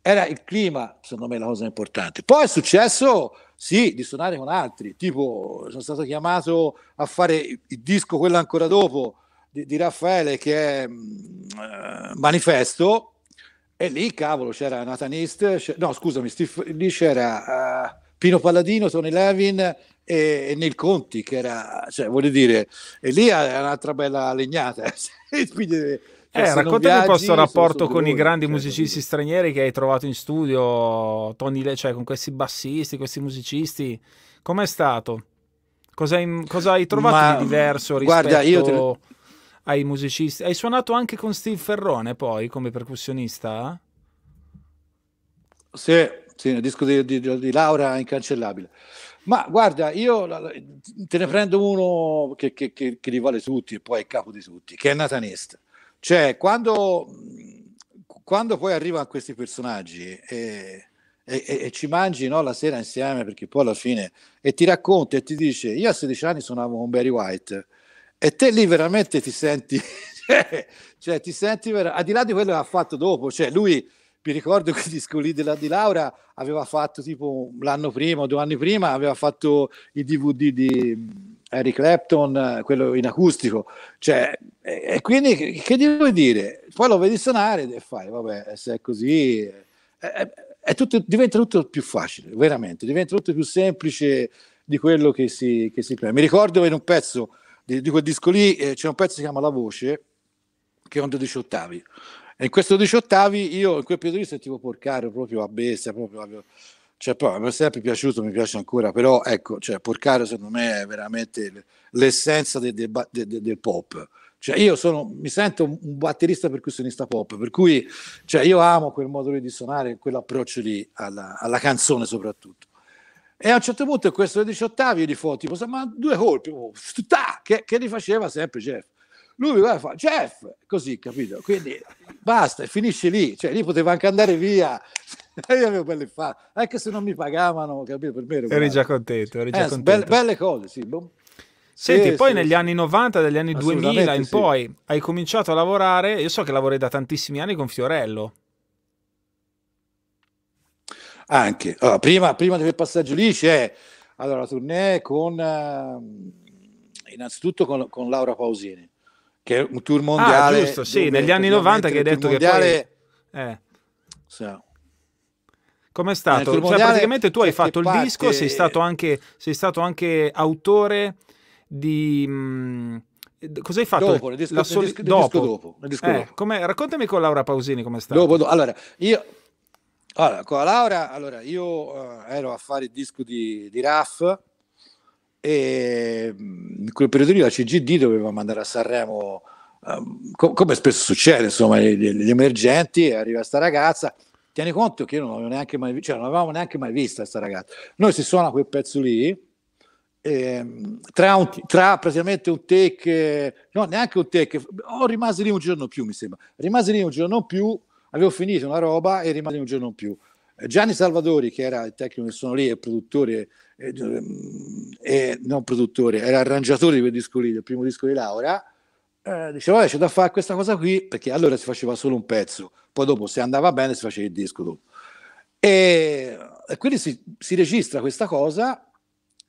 era il clima, secondo me, la cosa importante. Poi è successo, sì, di suonare con altri, tipo sono stato chiamato a fare il disco quello ancora dopo di, di Raffaele che è mm, eh, manifesto e lì cavolo c'era Natanist, c'era, no scusami, Steve, lì c'era uh, Pino Palladino, Tony Levin e, e Neil Conti che era, cioè voglio dire, e lì è un'altra bella legnata. Quindi, eh, eh raccontami viaggi, un po' questo rapporto con lui, i grandi certo. musicisti stranieri che hai trovato in studio, Tony Le, cioè con questi bassisti, questi musicisti. Com'è stato? Cosa hai, cosa hai trovato Ma, di diverso rispetto a... guarda, io te ai musicisti. Hai suonato anche con Steve Ferrone poi come percussionista? Sì, sì il disco di, di, di Laura è incancellabile. Ma guarda, io te ne prendo uno che, che, che, che li vale tutti e poi è capo di tutti, che è Natanest. Cioè, quando, quando poi a questi personaggi e, e, e ci mangi no, la sera insieme, perché poi alla fine, e ti racconta e ti dice, io a 16 anni suonavo con Barry White, e te lì veramente ti senti, cioè, cioè ti senti vera- al di là di quello che ha fatto dopo, cioè lui, mi ricordo che il disco lì della, di Laura aveva fatto tipo l'anno prima o due anni prima, aveva fatto i DVD di... Mm, Eric Clapton, quello in acustico, cioè, e, e quindi che, che devo dire? Poi lo vedi suonare e fai, vabbè, se è così, è, è, è tutto, diventa tutto più facile, veramente, diventa tutto più semplice di quello che si, che si prende. Mi ricordo in un pezzo di, di quel disco lì eh, c'è un pezzo che si chiama La Voce, che è un 12 ottavi. E in questo 12 ottavi io in quel periodo lì sentivo porcare proprio a bestia, proprio... A... Cioè, poi, mi è sempre piaciuto, mi piace ancora, però ecco, cioè, porcare secondo me è veramente l'essenza del, del, del, del pop. Cioè, io sono, mi sento un batterista percussionista pop, per cui cioè, io amo quel modo lì di suonare, quell'approccio lì alla, alla canzone soprattutto. E a un certo punto, questo dei 18 ottavi, io gli fo ma due colpi, oh, ta, che, che li sempre Jeff. Lui mi guarda e fa, Jeff, così, capito? Quindi basta, finisce lì. Cioè, lì poteva anche andare via. io avevo belle fa, anche se non mi pagavano, capito? Per me era eri già contento, eri già eh, contento. Belle, belle cose, sì. Boh. Senti, sì, poi sì, negli sì. anni 90, dagli anni 2000 in poi hai cominciato a lavorare. Io so che lavori da tantissimi anni con Fiorello anche. Allora, prima, prima di quel passaggio lì c'è allora, la tournée con eh, innanzitutto con, con, Laura Pausini, che è un tour ah, mondiale. Ah, giusto, sì, negli anni 90 che hai detto mondiale, che poi... Eh. So. è stato? Eh, cioè, praticamente tu hai fatto il parte... disco, sei stato, anche, sei stato anche autore di... Mh, Cosa hai fatto? Dopo, il disco, soli... disco, dopo. Disco dopo. Disco eh, Raccontami con Laura Pausini come è stato. Dopo, allora, io allora, con la Laura, allora, io eh, ero a fare il disco di, di RAF e mm, in quel periodo lì la CGD doveva mandare a Sanremo, eh, co- come spesso succede, insomma, gli, gli emergenti, arriva sta ragazza, tieni conto che io non l'avevo neanche mai, cioè, non avevamo neanche mai vista questa ragazza. Noi si suona quel pezzo lì, eh, tra, un, tra, praticamente un take, no, neanche un take, o oh, rimase lì un giorno più, mi sembra, rimase lì un giorno più avevo finito una roba e rimane un giorno in più. Eh, Gianni Salvadori, che era il tecnico che sono lì e produttore, e, eh, e, ehm, non produttore, era arrangiatore di quel disco lì, del primo disco di Laura, eh, diceva vabbè c'è da fare questa cosa qui, perché allora si faceva solo un pezzo, poi dopo se andava bene si faceva il disco dopo. E, e quindi si, si, registra questa cosa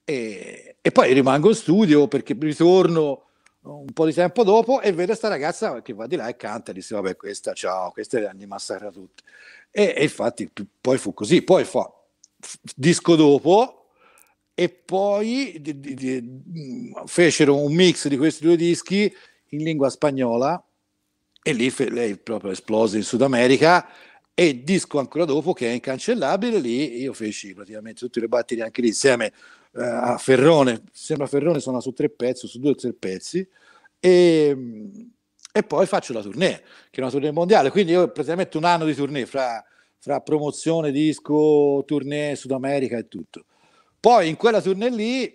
e, e poi rimango in studio perché ritorno un po' di tempo dopo e vede questa ragazza che va di là e canta e dice vabbè questa ciao, questa gli massacra tutti e, e infatti poi fu così poi fa disco dopo e poi di, di, di, mm, fecero un mix di questi due dischi in lingua spagnola e lì fe, lei proprio esplose in Sud America e disco ancora dopo che è incancellabile lì io feci praticamente tutte le batterie anche lì insieme eh, a Ferrone, sembra Ferrone sono su tre pezzi, su due o tre pezzi, e, e, poi faccio la tournée, che è una tournée mondiale, quindi io praticamente un anno di tournée fra, fra promozione, disco, tournée Sud America e tutto. Poi in quella tournée lì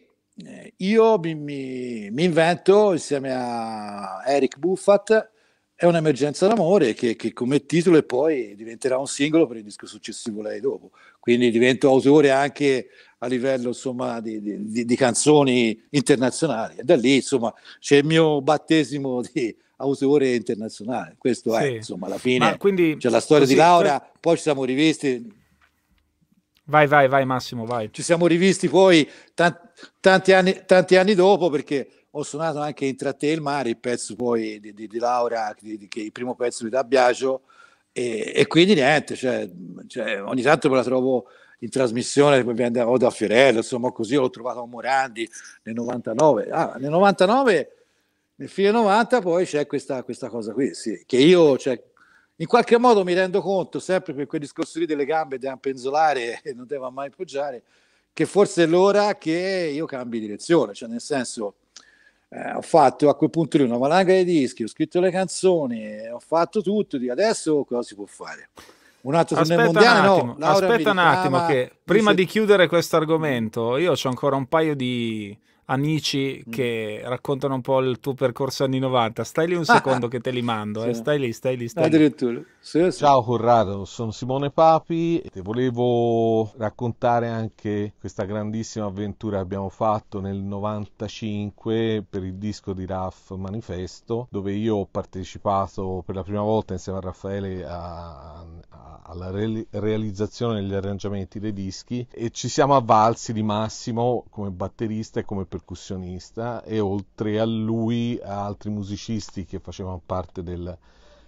eh, io mi, mi, mi, invento insieme a Eric Buffat è un'emergenza d'amore che, che come titolo e poi diventerà un singolo per il disco successivo lei dopo quindi divento autore anche a livello insomma, di, di, di, canzoni internazionali. E da lì insomma, c'è il mio battesimo di autore internazionale. Questo sì. è insomma alla fine. Quindi, c'è la storia così, di Laura, per... Cioè poi ci siamo rivisti. Vai, vai, vai Massimo, vai. Ci siamo rivisti poi tant- tanti, anni, tanti anni dopo perché ho suonato anche in Tratte il mare, il pezzo poi di, di, di Laura, che, il primo pezzo di Dabbiacio e, e quindi niente, cioè, cioè, ogni tanto me la trovo in trasmissione o da Fiorello, insomma così, l'ho trovato a Morandi nel 99. Ah, nel 99, nel fine 90 poi c'è questa, questa cosa qui, sì, che io cioè, in qualche modo mi rendo conto, sempre per quel discorso lì delle gambe da penzolare e non devo mai poggiare, che forse è l'ora che io cambi direzione, cioè nel senso eh, ho fatto a quel punto lì una valanga di dischi, ho scritto le canzoni, ho fatto tutto, dico, adesso cosa si può fare? Un altro aspetta mondiale, un attimo, no, aspetta un attimo ah, che prima di chiudere questo argomento io ho ancora un paio di amici mm. che raccontano un po' il tuo percorso anni 90. Stai lì un secondo che te li mando, eh. sì. eh. stai lì, stai lì, stai Addirittura. Sì, sì. Ciao Corrado, sono Simone Papi e ti volevo raccontare anche questa grandissima avventura che abbiamo fatto nel 95 per il disco di Raff Manifesto, dove io ho partecipato per la prima volta insieme a Raffaele a, a, alla re, realizzazione degli arrangiamenti dei dischi e ci siamo avvalsi di Massimo come batterista e come personaggio percussionista e oltre a lui a altri musicisti che facevano parte del,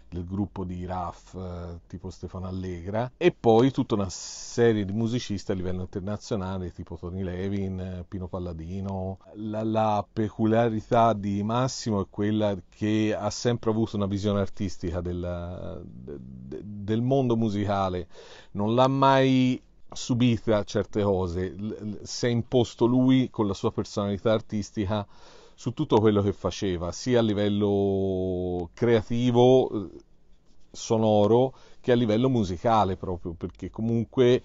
del gruppo di RAF eh, tipo Stefano Allegra e poi tutta una serie di musicisti a livello internazionale tipo Tony Levin, eh, Pino Palladino. La, la peculiarità di Massimo è quella che ha sempre avuto una visione artistica della, del mondo musicale, non l'ha mai subita certe cose, si è imposto lui con la sua personalità artistica su tutto quello che faceva, sia a livello creativo, eh, sonoro, che a livello musicale proprio, perché comunque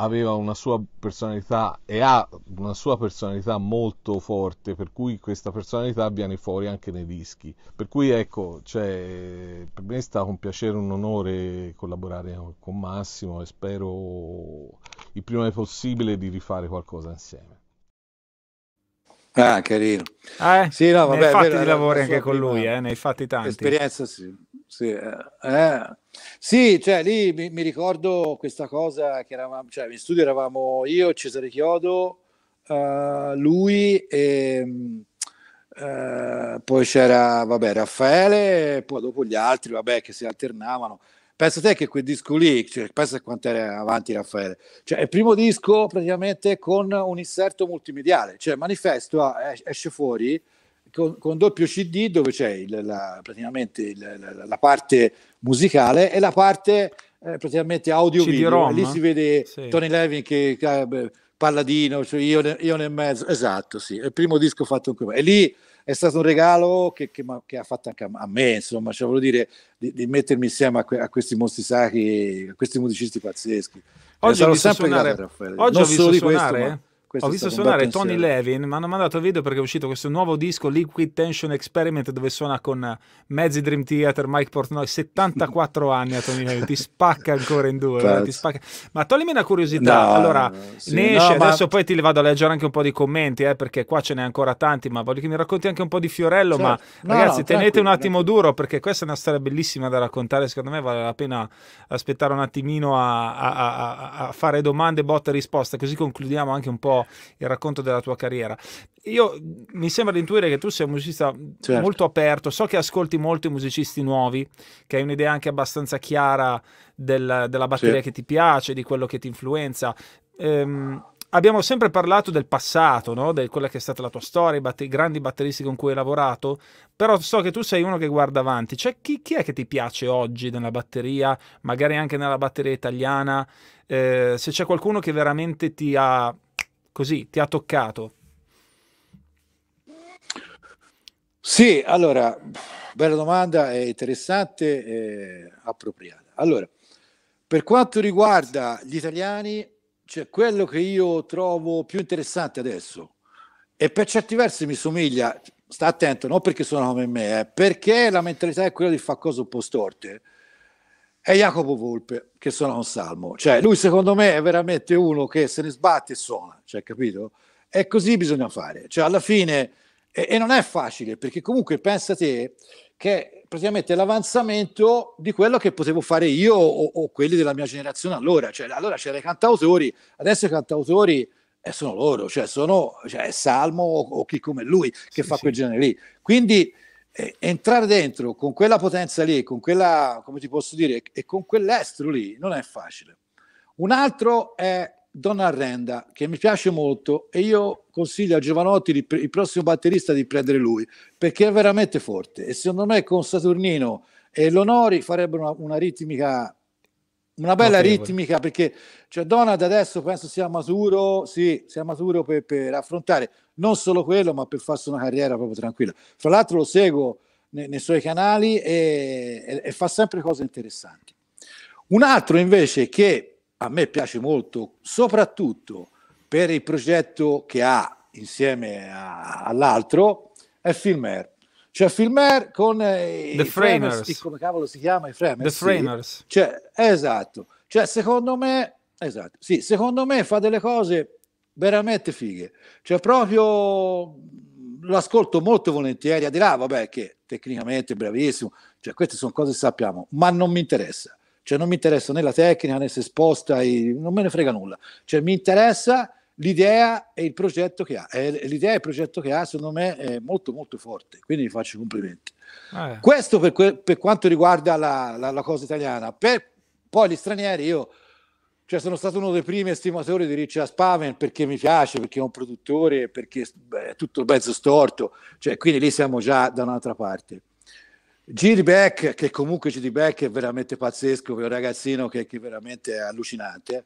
aveva una sua personalità e ha una sua personalità molto forte, per cui questa personalità viene fuori anche nei dischi. Per cui ecco, cioè, per me è stato un piacere, un onore collaborare con Massimo e spero il prima possibile di rifare qualcosa insieme. Ah, carino. Eh, sì, no, vabbè, ne hai fatti di lavori anche con lui, eh, ne hai fatti tanti. Esperienza sì. Sì, eh, eh. sì, cioè lì mi, mi, ricordo questa cosa che eravamo, cioè in studio eravamo io, Cesare Chiodo, uh, lui e uh, poi c'era, vabbè, Raffaele, e poi dopo gli altri, vabbè, che si alternavano. Pensa te che quel disco lì, cioè, pensa quanto era avanti Raffaele, cioè il primo disco praticamente con un inserto multimediale, cioè il manifesto esce fuori con, con, doppio CD dove c'è il, la, praticamente il, la, la, parte musicale e la parte eh, praticamente audio video. Lì si vede sì. Tony Levin che eh, Palladino, cioè io, io nel mezzo, esatto, sì, è il primo disco fatto con E lì è stato un regalo che, che, che ha fatto anche a me, insomma, cioè, voglio dire, di, di mettermi insieme a, que, a questi mostri sacri, a questi musicisti pazzeschi. Oggi eh, ho visto suonare, oggi ho visto suonare, questo, ma... Questo Ho visto suonare Tony Levin, mi hanno mandato video perché è uscito questo nuovo disco Liquid Tension Experiment dove suona con Mezzi Dream Theater, Mike Portnoy, 74 anni a Tony Levin, ti spacca ancora in due, ma toglimi una curiosità, no, allora sì, ne esce, no, adesso ma... poi ti li vado a leggere anche un po' di commenti eh, perché qua ce n'è ancora tanti, ma voglio che mi racconti anche un po' di Fiorello, certo. ma no, ragazzi tenete un attimo duro perché questa è una storia bellissima da raccontare, secondo me vale la pena aspettare un attimino a, a, a, a fare domande, botte e risposte, così concludiamo anche un po' il racconto della tua carriera. Io mi sembra di intuire che tu sia un musicista certo. molto aperto, so che ascolti molti musicisti nuovi, che hai un'idea anche abbastanza chiara del, della batteria certo. che ti piace, di quello che ti influenza. Ehm, abbiamo sempre parlato del passato, no? di quella che è stata la tua storia, i, batter grandi batteristi con cui hai lavorato, però so che tu sei uno che guarda avanti. Cioè, chi, chi è che ti piace oggi nella batteria, magari anche nella batteria italiana? Eh, se c'è qualcuno che veramente ti ha così ti ha toccato? Sì, allora, bella domanda, è interessante e appropriata. Allora, per quanto riguarda gli italiani, cioè quello che io trovo più interessante adesso, e per certi versi mi somiglia, sta attento, non perché sono come me, eh, perché la mentalità è quella di fare cose un po' storte, è Jacopo Volpe che suona un salmo. Cioè, lui secondo me è veramente uno che se ne sbatte e suona, cioè, capito? E così bisogna fare. Cioè, alla fine, e, e non è facile, perché comunque pensa te che praticamente l'avanzamento di quello che potevo fare io o, o quelli della mia generazione allora. Cioè, allora c'erano i cantautori, adesso i cantautori eh, sono loro, cioè sono cioè, Salmo o, o, chi come lui che sì, fa sì. quel genere lì. Quindi entrare dentro con quella potenza lì, con quella, come ti posso dire, e con quell'estro lì non è facile. Un altro è Donna Arrenda, che mi piace molto e io consiglio a Giovanotti, il prossimo batterista, di prendere lui, perché è veramente forte e secondo me con Saturnino e Lonori farebbero una, una ritmica una bella notevole. ritmica perché cioè, Donald adesso penso sia maturo, sì, sia maturo per, per, affrontare non solo quello ma per farsi una carriera proprio tranquilla. Fra l'altro lo seguo nei, nei suoi canali e, e, e, fa sempre cose interessanti. Un altro invece che a me piace molto, soprattutto per il progetto che ha insieme a, all'altro, è Filmer. C'è cioè, Filmer con eh, The Framers, come cavolo si chiama i Framers? The sì. Framers. Cioè, esatto. Cioè, secondo me, esatto, sì, secondo me fa delle cose veramente fighe. Cioè, proprio mm, l'ascolto molto volentieri, a dirà, vabbè, che tecnicamente è bravissimo, cioè, queste sono cose che sappiamo, ma non mi interessa. Cioè, non mi interessa né la tecnica né se sposta, i... non me ne frega nulla. Cioè, mi interessa l'idea e il progetto che ha. Eh, l'idea e il progetto che ha, secondo me, è molto molto forte, quindi vi faccio i complimenti. Ah, eh. Questo per, que- per, quanto riguarda la, la, la, cosa italiana. Per poi gli stranieri, io cioè, sono stato uno dei primi estimatori di Richard Spaven perché mi piace, perché è un produttore, perché beh, è tutto mezzo storto, cioè, quindi lì siamo già da un'altra parte. Giri Beck, che comunque Giri Beck è veramente pazzesco, è un ragazzino che, che è veramente allucinante.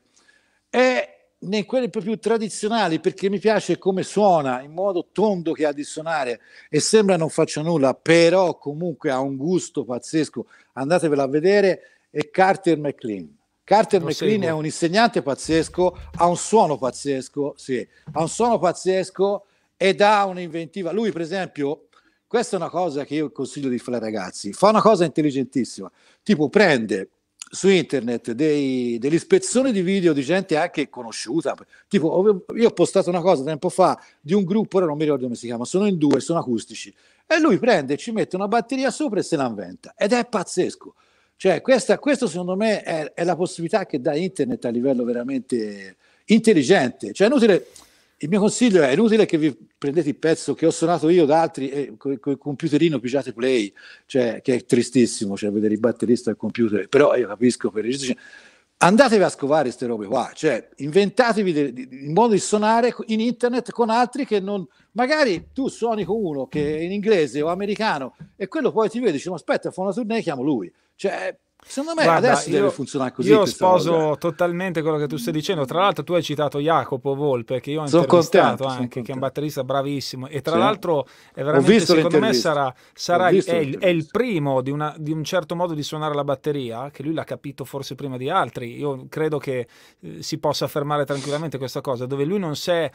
E né quelli più tradizionali perché mi piace come suona in modo tondo che ha di suonare e sembra non faccia nulla però comunque ha un gusto pazzesco andatevela a vedere è Carter McLean Carter Lo McLean seguo. è un insegnante pazzesco ha un suono pazzesco sì, ha un suono pazzesco ed ha un'inventiva lui per esempio questa è una cosa che io consiglio di fare ai ragazzi fa una cosa intelligentissima tipo prende su internet dei, degli spezzoni di video di gente anche conosciuta. Tipo, io ho postato una cosa tempo fa di un gruppo, ora non mi ricordo come si chiama, sono in due, sono acustici. E lui prende, ci mette una batteria sopra e se la inventa. Ed è pazzesco. Cioè, questa, questo secondo me è, è, la possibilità che dà internet a livello veramente intelligente. Cioè, è inutile il mio consiglio è inutile che vi prendete il pezzo che ho suonato io da altri e col co- computerino pigiate play, cioè, che è tristissimo, cioè vedere il batterista al computer, però io capisco per il regista. Cioè, andatevi a scovare queste robe qua, cioè inventatevi de- de- il modo di suonare in internet con altri che non... Magari tu suoni con uno che è in inglese o americano e quello poi ti vede e dice ma aspetta, fa una tournée, chiamo lui. Cioè, Secondo me Guarda, adesso io, deve funzionare così. Io sposo volta. totalmente quello che tu stai dicendo. Tra l'altro, tu hai citato Jacopo Volpe, che io ho sono intervistato anche, che è un batterista bravissimo. E tra sì. l'altro, è veramente, secondo me, sarà, sarà il, è, è, il primo di, una, di, un certo modo di suonare la batteria, che lui l'ha capito forse prima di altri. Io credo che eh, si possa affermare tranquillamente questa cosa, dove lui non si è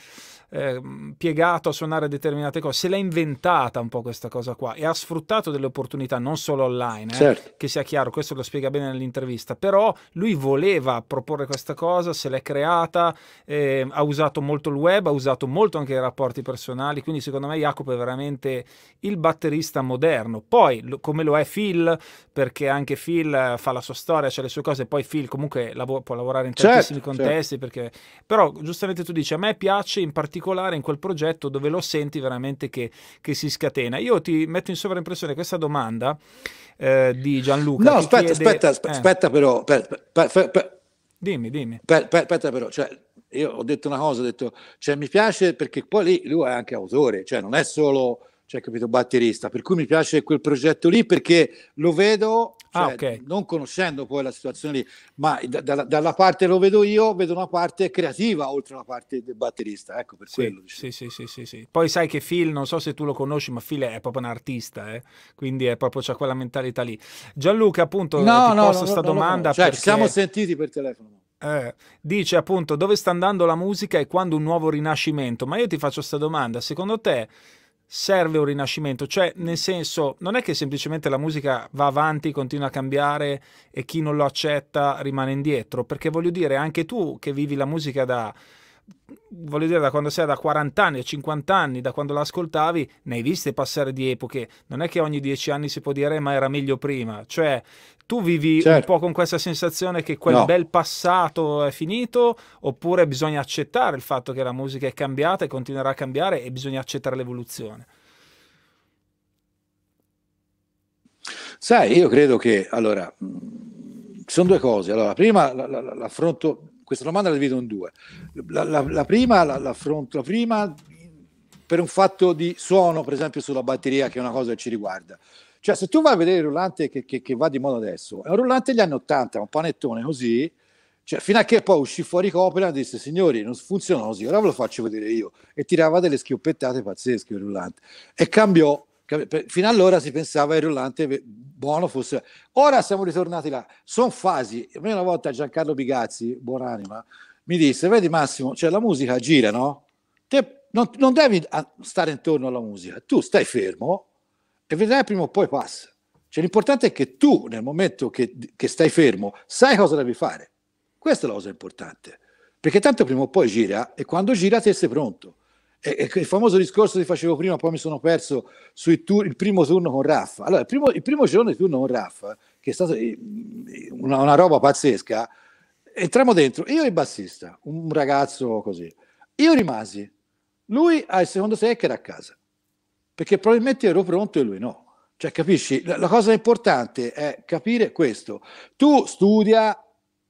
eh, piegato a suonare determinate cose, se l'ha inventata un po' questa cosa qua e ha sfruttato delle opportunità, non solo online, eh, certo. che sia chiaro, questo lo spiego spiega bene nell'intervista, però lui voleva proporre questa cosa, se l'è creata, eh, ha usato molto il web, ha usato molto anche i rapporti personali, quindi secondo me Jacopo è veramente il batterista moderno. Poi come lo è Phil, perché anche Phil eh, fa la sua storia, c'è le sue cose, poi Phil comunque lav può lavorare in tantissimi certo, certo. contesti, certo. Perché... però giustamente tu dici a me piace in particolare in quel progetto dove lo senti veramente che, che si scatena. Io ti metto in sovraimpressione questa domanda eh, di Gianluca. No, aspetta, chiede... aspetta, asp- eh. aspetta però. Per, per, per, dimmi, dimmi. aspetta però, cioè, io ho detto una cosa, ho detto, cioè, mi piace perché poi lì lui è anche autore, cioè non è solo, cioè, capito, batterista, per cui mi piace quel progetto lì perché lo vedo Ah, cioè, ah, okay. Non conoscendo poi la situazione lì, ma da, da, dalla parte lo vedo io, vedo una parte creativa oltre una parte del batterista. Ecco per sì, quello. Diciamo. Sì, sì, sì, sì, Poi sai che Phil, non so se tu lo conosci, ma Phil è proprio un artista, eh? quindi è proprio c'ha quella mentalità lì. Gianluca, appunto, no, ti no, posto questa no, domanda. Cioè, perché... Ci siamo sentiti per telefono. Eh, dice appunto dove sta andando la musica e quando un nuovo rinascimento. Ma io ti faccio questa domanda: secondo te serve un rinascimento, cioè nel senso non è che semplicemente la musica va avanti, continua a cambiare e chi non lo accetta rimane indietro, perché voglio dire anche tu che vivi la musica da voglio dire da quando sei da 40 anni a 50 anni, da quando l'ascoltavi, ne hai viste passare di epoche, non è che ogni 10 anni si può dire eh, ma era meglio prima, cioè tu vivi certo. un po' con questa sensazione che quel no. bel passato è finito oppure bisogna accettare il fatto che la musica è cambiata e continuerà a cambiare e bisogna accettare l'evoluzione? Sai, io credo che, allora, ci sono due cose. Allora, prima l'affronto, questa domanda la divido in due. La, la prima l'affronto, la prima per un fatto di suono, per esempio sulla batteria, che è una cosa che ci riguarda. Cioè, se tu vai a vedere il rullante che, che, che va di moda adesso, è un rullante degli anni 80, un panettone così, cioè, fino a che poi uscì fuori copia e disse signori non funziona così, ora ve lo faccio vedere io e tirava delle schioppettate pazzesche il rullante e cambiò fino allora si pensava il rullante buono fosse ora siamo ritornati là sono fasi a una volta Giancarlo Bigazzi buonanima mi disse vedi Massimo cioè la musica gira no? Te non, non devi stare intorno alla musica tu stai fermo e vedrai prima o poi passa. Cioè, l'importante è che tu, nel momento che, che stai fermo, sai cosa devi fare. Questa è la cosa importante, perché tanto prima o poi gira e quando gira te sei pronto. E, e il famoso discorso che facevo prima, poi mi sono perso sui tour, il primo turno con Raffa. Allora, il primo, il primo giorno di turno con Raffa, che è stata eh, una, una, roba pazzesca, entriamo dentro, io e il bassista, un ragazzo così. Io rimasi, lui al secondo take era a casa perché probabilmente ero pronto e lui no. Cioè, capisci? La, la cosa importante è capire questo. Tu studia,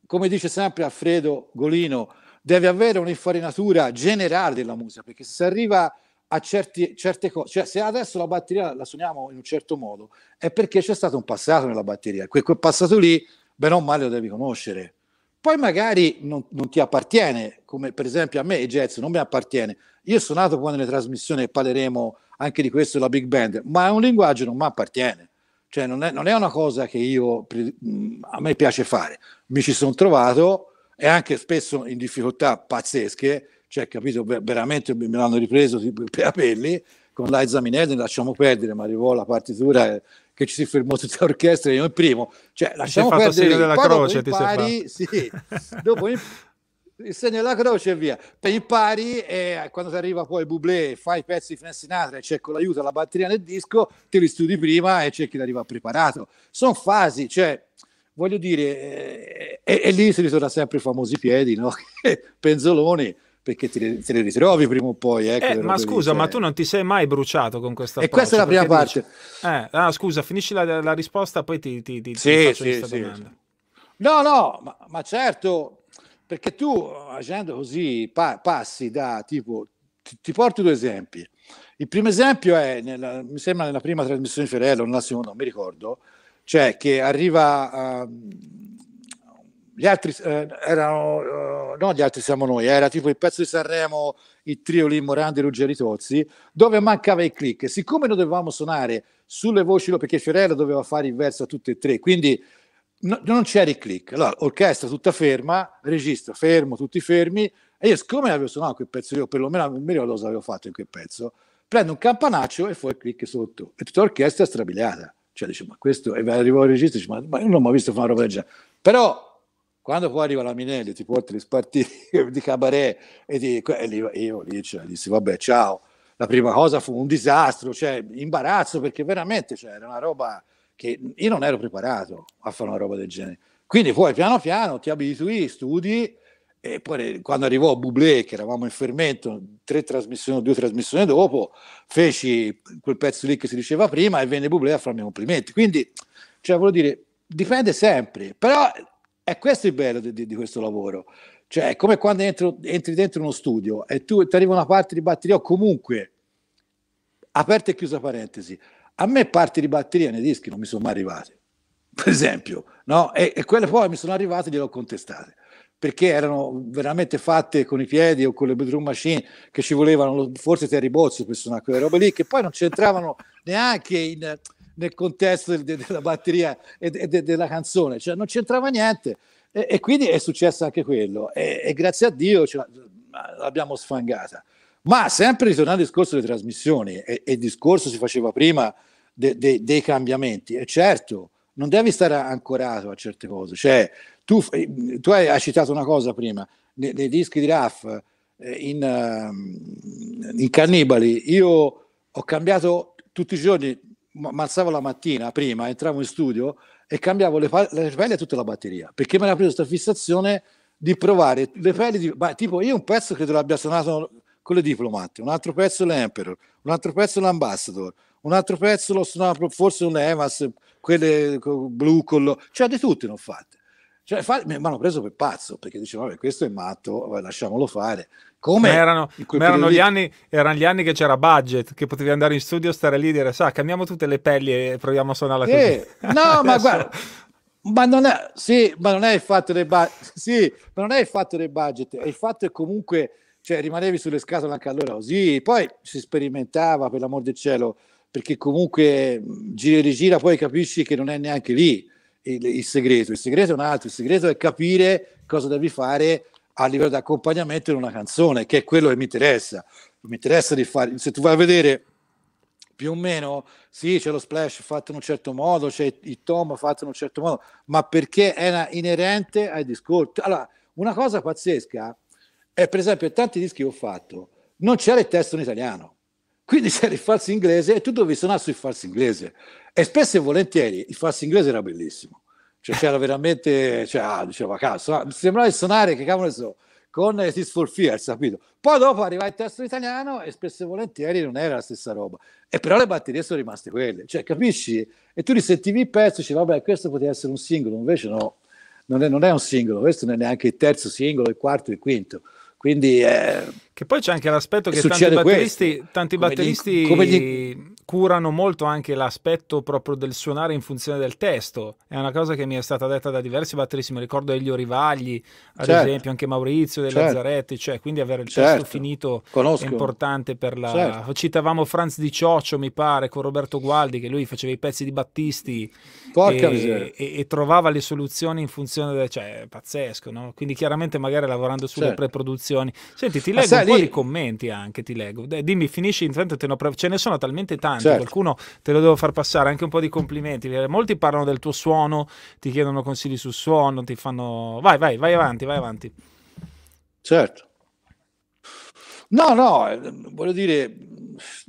come dice sempre Alfredo Golino, devi avere un'infarinatura generale della musica, perché se arriva a certi, certe cose, cioè se adesso la batteria la suoniamo in un certo modo, è perché c'è stato un passato nella batteria, quel, quel passato lì, bene o male, lo devi conoscere. Poi magari non, non, ti appartiene, come per esempio a me il jazz non mi appartiene. Io sono nato poi nelle trasmissioni, e parleremo anche di questo la big band, ma è un linguaggio che non mi appartiene, cioè non è, non è, una cosa che io, mm, a me piace fare, mi ci sono trovato e anche spesso in difficoltà pazzesche, cioè capito, veramente me l'hanno ripreso per capelli, con la Minelli, lasciamo perdere, ma arrivò la partitura eh, che ci si fermò tutta l'orchestra, io il primo, cioè lasciamo perdere, della croce, dopo impari, ti sei sì, dopo impari, il segno della croce e via. Per i pari, eh, quando si arriva poi Bublé, fai i pezzi di Frank Sinatra e c'è con l'aiuto la batteria nel disco, te li studi prima e cerchi di arrivare preparato. Sono fasi, cioè, voglio dire, eh, e, e, lì si ritorna sempre i famosi piedi, no? Penzoloni, perché ti, te li ritrovi prima o poi. Ecco, eh, ma scusa, ma cioè. tu non ti sei mai bruciato con questa E questa è la prima parte. Dici... Eh, ah, scusa, finisci la, la, risposta, poi ti, ti, ti, sì, ti faccio sì, questa sì, domanda. No, no, ma, ma certo, perché tu, agendo così, pa passi da tipo, ti, ti, porto due esempi. Il primo esempio è, nella, mi sembra nella prima trasmissione di Ferello, non la seconda, non mi ricordo, cioè che arriva... Uh, gli altri eh, erano, uh, no, gli altri siamo noi, era tipo il pezzo di Sanremo, il trio lì Morandi, Ruggeri Tozzi, dove mancava il click. Siccome noi dovevamo suonare sulle voci, perché Fiorello doveva fare il verso a tutte e tre, quindi no, non c'era il click. Allora, orchestra tutta ferma, regista fermo, tutti fermi, e io siccome avevo suonato quel pezzo, io perlomeno non mi ricordo cosa avevo fatto in quel pezzo, prendo un campanaccio e fuori click sotto, e tutta l'orchestra è strabiliata. Cioè dice, ma questo, e arrivò il regista e dice, ma, ma io non ho visto fare una roba del genere. Però quando poi arriva la Minelli ti porta gli spartiti di cabaret e, di, e lì, io lì cioè, dissi vabbè ciao la prima cosa fu un disastro cioè imbarazzo perché veramente cioè, era una roba che io non ero preparato a fare una roba del genere. Quindi poi piano piano ti abitui, studi e poi quando arrivò Bublé, che eravamo in fermento, tre trasmissioni, o due trasmissioni dopo, feci quel pezzo lì che si diceva prima e venne Bublé a farmi complimenti. Quindi, cioè, voglio dire, dipende sempre, però è questo il bello di, di questo lavoro. Cioè, è come quando entro, entri dentro uno studio e tu ti arriva una parte di batteria o comunque, aperta e chiusa parentesi, a me parte di batteria nei dischi non mi sono mai arrivate, per esempio, no? e, e quelle poi mi sono arrivate e le ho contestate perché erano veramente fatte con i piedi o con le bedroom machine che ci volevano, forse Terry Bozzo, questo una quelle robe lì, che poi non c'entravano neanche in, nel contesto de, de, della batteria e de, della canzone, cioè non c'entrava niente. E, e, quindi è successo anche quello, e, e grazie a Dio ce cioè, l'abbiamo sfangata. Ma sempre ritornando al discorso delle trasmissioni, e, e il discorso si faceva prima de, de, dei cambiamenti. E certo, non devi stare ancorato a certe cose. Cioè, tu, eh, tu hai, hai, citato una cosa prima, nei, nei dischi di Raff, eh, in, ehm, in, Cannibali, io ho cambiato tutti i giorni, mi alzavo la mattina prima, entravo in studio e cambiavo le, pa- le pelle e tutta la batteria, perché mi era preso questa fissazione di provare le pelli, di, ma, tipo io un pezzo credo l'abbia suonato con le diplomate, un altro pezzo l'Emperor, un altro pezzo l'Ambassador, un altro pezzo lo suonava forse un Evans, quelle blu con lo... cioè di tutti non ho fatte. Cioè, fa... mi hanno preso per pazzo perché dicevo, vabbè, questo è matto, vabbè, lasciamolo fare. Come ma erano, ma erano, gli anni, erano, gli anni, che c'era budget, che potevi andare in studio, stare lì e dire, sa, cambiamo tutte le pelli e proviamo a suonarla sì. così. No, ma guarda, ma non, è, sì, ma non è il fatto del budget, sì, ma non è il fatto del budget, è il fatto che comunque cioè, rimanevi sulle scatole anche allora così, poi si sperimentava, per l'amor del cielo, perché comunque gira e rigira poi capisci che non è neanche lì il, il, segreto, il segreto è un altro, il segreto è capire cosa devi fare a livello di accompagnamento in una canzone, che è quello che mi interessa. Mi interessa di fare, se tu vai a vedere più o meno, sì, c'è lo splash fatto in un certo modo, c'è il tom fatto in un certo modo, ma perché era inerente ai discorsi. Allora, una cosa pazzesca è per esempio tanti dischi che ho fatto, non c'era il testo in italiano quindi c'era il falso inglese e tutto dovevi suonare sul falso inglese. E spesso e volentieri il falso inglese era bellissimo. Cioè c'era veramente, cioè, ah, diceva cazzo, ah, sembrava suonare, che cavolo so, con Sis eh, for Fears, capito? Poi dopo arriva il testo italiano e spesso e volentieri non era la stessa roba. E però le batterie sono rimaste quelle, cioè capisci? E tu risentivi il pezzo e dici vabbè questo poteva essere un singolo, invece no, non è, non è un singolo, questo non è neanche il terzo singolo, il quarto, il quinto. Quindi, eh, che poi c'è anche l'aspetto che tanti batteristi, questo, tanti come gli, come gli... curano molto anche l'aspetto proprio del suonare in funzione del testo. È una cosa che mi è stata detta da diversi batteristi, mi ricordo Elio Rivagli, ad certo. esempio, anche Maurizio De certo. Lazzaretti, cioè, quindi avere il certo. testo finito Conosco. è importante per la... Certo. Citavamo Franz Di Cioccio, mi pare, con Roberto Gualdi, che lui faceva i pezzi di Battisti Porca e, e, e, trovava le soluzioni in funzione del, cioè pazzesco no? quindi chiaramente magari lavorando sulle certo. preproduzioni senti ti ah, leggo sai, un po' lì... di commenti anche ti leggo Dai, dimmi finisci intanto te pre... ce ne sono talmente tanti certo. qualcuno te lo devo far passare anche un po' di complimenti eh, molti parlano del tuo suono ti chiedono consigli sul suono ti fanno vai vai vai avanti vai avanti certo No, no, ehm, voglio dire,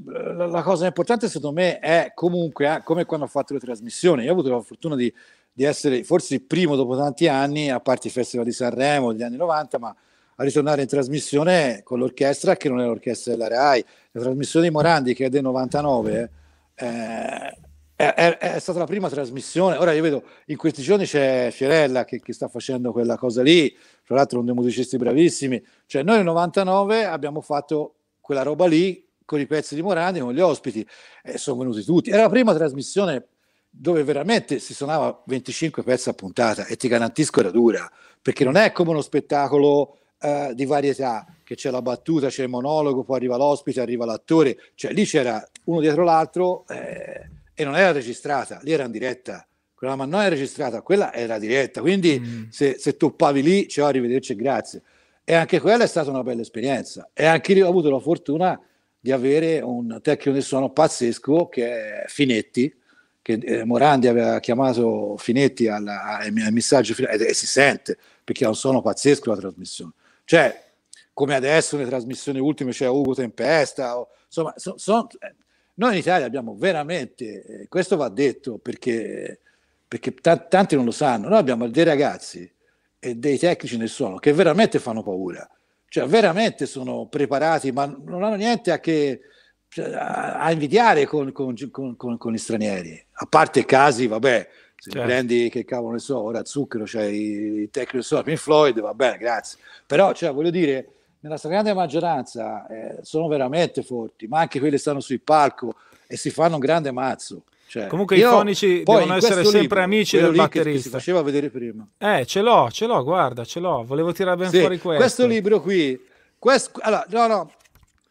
la, cosa importante secondo me è comunque, eh, come quando ho fatto le trasmissioni, io ho avuto la fortuna di, di, essere forse il primo dopo tanti anni, a parte il Festival di Sanremo degli anni 90, ma a ritornare in trasmissione con l'orchestra che non è l'orchestra della RAI, la trasmissione di Morandi che è del 99. Eh, è, è, è, stata la prima trasmissione. Ora io vedo in questi giorni c'è Fiorella che, che, sta facendo quella cosa lì, tra l'altro con dei musicisti bravissimi. Cioè, noi nel 99 abbiamo fatto quella roba lì con i pezzi di Morandi, con gli ospiti, e sono venuti tutti. Era la prima trasmissione dove veramente si suonava 25 pezzi a puntata e ti garantisco era dura, perché non è come uno spettacolo eh, di varietà, che c'è la battuta, c'è il monologo, poi arriva l'ospite, arriva l'attore, cioè lì c'era uno dietro l'altro. Eh, e non era registrata, lì era in diretta. Quella ma non è registrata, quella era diretta. Quindi mm. se, se tu pavi lì, ciao, arrivederci grazie. E anche quella è stata una bella esperienza. E anche lì ho avuto la fortuna di avere un tecnico di suono pazzesco che è Finetti, che eh, Morandi aveva chiamato Finetti al, messaggio finale, e, e si sente perché ha un suono pazzesco la trasmissione. Cioè, come adesso nelle trasmissioni ultime c'è cioè Ugo Tempesta, o, insomma, sono. so, eh, noi in Italia abbiamo veramente, eh, questo va detto perché, perché t- tanti non lo sanno, noi abbiamo dei ragazzi e dei tecnici nel suono che veramente fanno paura, cioè veramente sono preparati, ma non hanno niente a che cioè, a invidiare con, con, con, con, gli stranieri, a parte casi, vabbè, se certo. prendi che cavolo ne so, ora zucchero, c'è cioè, il tecnico del suono, Pink Floyd, va bene, grazie, però cioè, voglio dire, nella stragrande maggioranza eh, sono veramente forti, ma anche quelli stanno sul palco e si fanno un grande mazzo. Cioè, Comunque io, i fonici devono essere sempre libro, amici del batterista. Che si faceva vedere prima. Eh, ce l'ho, ce l'ho, guarda, ce l'ho. Volevo tirare ben sì, fuori questo. Questo libro qui, questo, allora, no, no,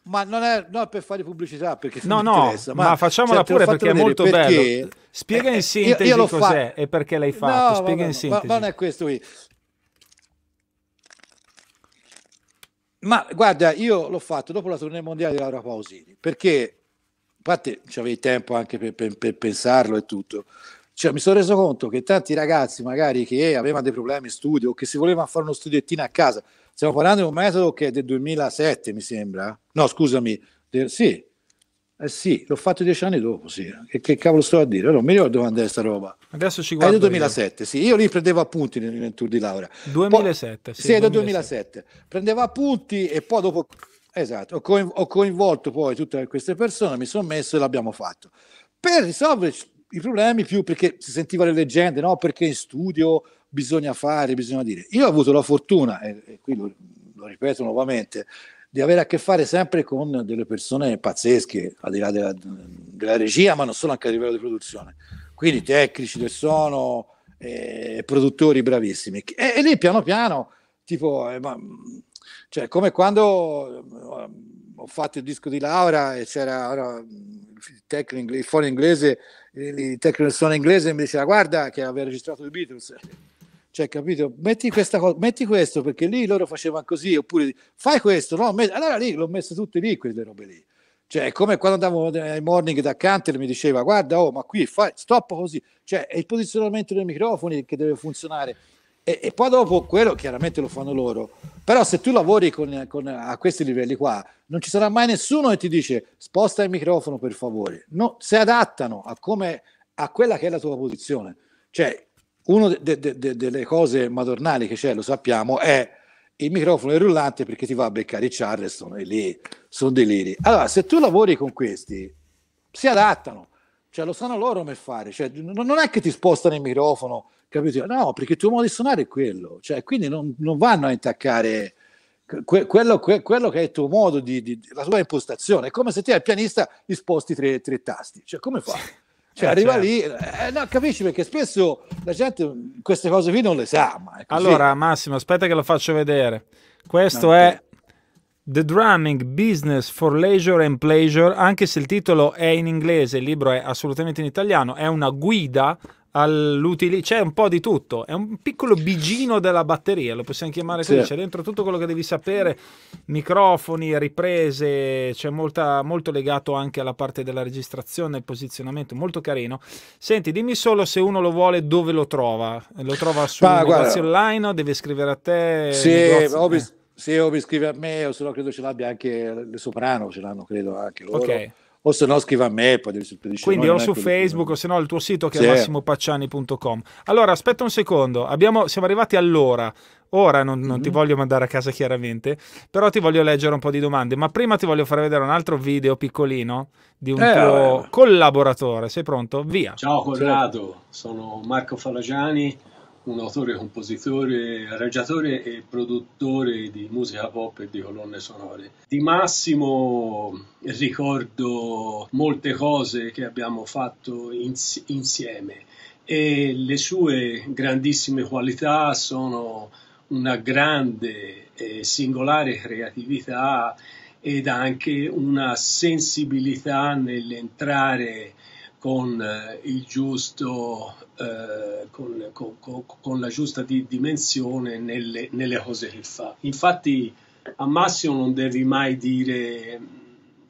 ma non è no, per fare pubblicità perché no no ma, ma facciamola cioè, pure perché è molto perché bello spiega in eh, eh, sintesi io, io cos'è fa... e perché l'hai fatto no, spiega vabbè, in sintesi ma, ma non è questo qui Ma guarda, io l'ho fatto dopo la tournée mondiale di Laura Pausini, perché infatti avevi tempo anche per, per, per pensarlo e tutto. Cioè, mi sono reso conto che tanti ragazzi, magari che avevano dei problemi in studio o che si volevano fare uno studiettino a casa, stiamo parlando di un metodo che è del 2007, mi sembra. No, scusami, del, sì, eh sì, l'ho fatto dieci anni dopo, sì. E che cavolo sto a dire? Non allora, mi ricordo quando è sta roba. Adesso ci guardo. È del 2007, io. sì. Io lì prendevo appunti nel, nel tour di laurea. 2007, poi, sì. Sì, è del 2007. Prendevo appunti e poi dopo... Esatto, ho, coinv- ho coinvolto poi tutte queste persone, mi sono messo e l'abbiamo fatto. Per risolvere i problemi più perché si sentiva le leggende, no? Perché in studio bisogna fare, bisogna dire. Io ho avuto la fortuna, e, e qui lo, lo ripeto nuovamente, di avere a che fare sempre con delle persone pazzesche, al di là della, della regia, ma non solo anche a livello di produzione. Quindi tecnici del suono, eh, produttori bravissimi. E, e, lì piano piano, tipo, eh, ma, cioè, come quando eh, ho fatto il disco di Laura e c'era ora, il, tecnico, il fono inglese, il tecnico del suono inglese mi diceva guarda che aveva registrato i Beatles cioè, capito? Metti, questa cosa, metti questo perché lì loro facevano così, oppure fai questo, no? Met- allora lì l'ho messo tutte lì quelle robe lì. Cioè, è come quando andavo eh, ai morning da Canter mi diceva guarda, oh, ma qui fai, stop così. Cioè, è il posizionamento dei microfoni che deve funzionare. E, e poi dopo quello chiaramente lo fanno loro. Però se tu lavori con, con, a questi livelli qua, non ci sarà mai nessuno che ti dice sposta il microfono per favore. No, si adattano a, come, a quella che è la tua posizione. Cioè, una de- de- de- delle cose madornali che c'è, lo sappiamo, è il microfono e il rullante perché ti va a beccare i Charleston e lì sono deliri. Allora, se tu lavori con questi, si adattano, cioè lo sanno loro come fare, cioè, non è che ti spostano il microfono, capito? No, perché il tuo modo di suonare è quello, cioè, quindi non, non vanno a intaccare que- quello, que- quello, che è il tuo modo, di, di, la tua impostazione, è come se te al pianista gli sposti tre, tre tasti, cioè come fai? Cioè, arriva certo. lì, eh, no, capisci perché spesso la gente queste cose qui non le sa. Ma allora, Massimo, aspetta che lo faccio vedere. Questo no, è The Drumming Business for Leisure and Pleasure, anche se il titolo è in inglese, il libro è assolutamente in italiano, è una guida all'utilizzo, c'è un po' di tutto, è un piccolo bigino della batteria, lo possiamo chiamare così, sì. c'è dentro tutto quello che devi sapere, microfoni, riprese, c'è molta, molto legato anche alla parte della registrazione, il posizionamento, molto carino. Senti, dimmi solo se uno lo vuole dove lo trova, lo trova su Ma, negozio online deve scrivere a te? Sì, se o mi eh. scrive a me o se no credo ce l'abbia anche le soprano, ce l'hanno credo anche loro. Ok o se no scriva a me poi devi spedire quindi o su Facebook che... o se no al tuo sito che sì. è massimopacciani.com allora aspetta un secondo Abbiamo, siamo arrivati all'ora ora non, mm-hmm. ti voglio mandare a casa chiaramente però ti voglio leggere un po' di domande ma prima ti voglio far vedere un altro video piccolino di un eh, tuo eh. collaboratore sei pronto? via ciao Corrado sono Marco Falagiani un autore, compositore, arrangiatore e produttore di musica pop e di colonne sonore. Di Massimo ricordo molte cose che abbiamo fatto ins- insieme e le sue grandissime qualità sono una grande e singolare creatività ed anche una sensibilità nell'entrare con, eh, giusto, eh, con, con, con la giusta di dimensione nelle, nelle, cose che fa. Infatti a Massimo non devi mai dire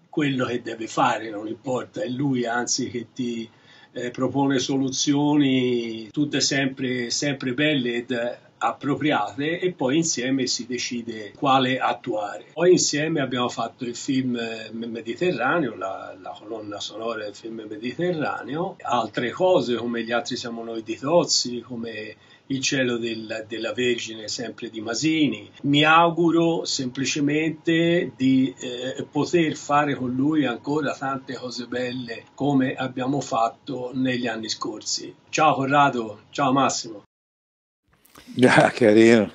quello che deve fare, non importa, è lui anzi che ti eh, propone soluzioni tutte sempre, sempre belle ed appropriate e poi insieme si decide quale attuare. Poi insieme abbiamo fatto il film eh, Mediterraneo, la, la colonna sonora del film Mediterraneo, altre cose come Gli altri siamo noi di Tozzi, come il cielo del, della Vergine sempre di Masini. Mi auguro semplicemente di eh, poter fare con lui ancora tante cose belle come abbiamo fatto negli anni scorsi. Ciao Corrado, ciao Massimo. Ah, carino.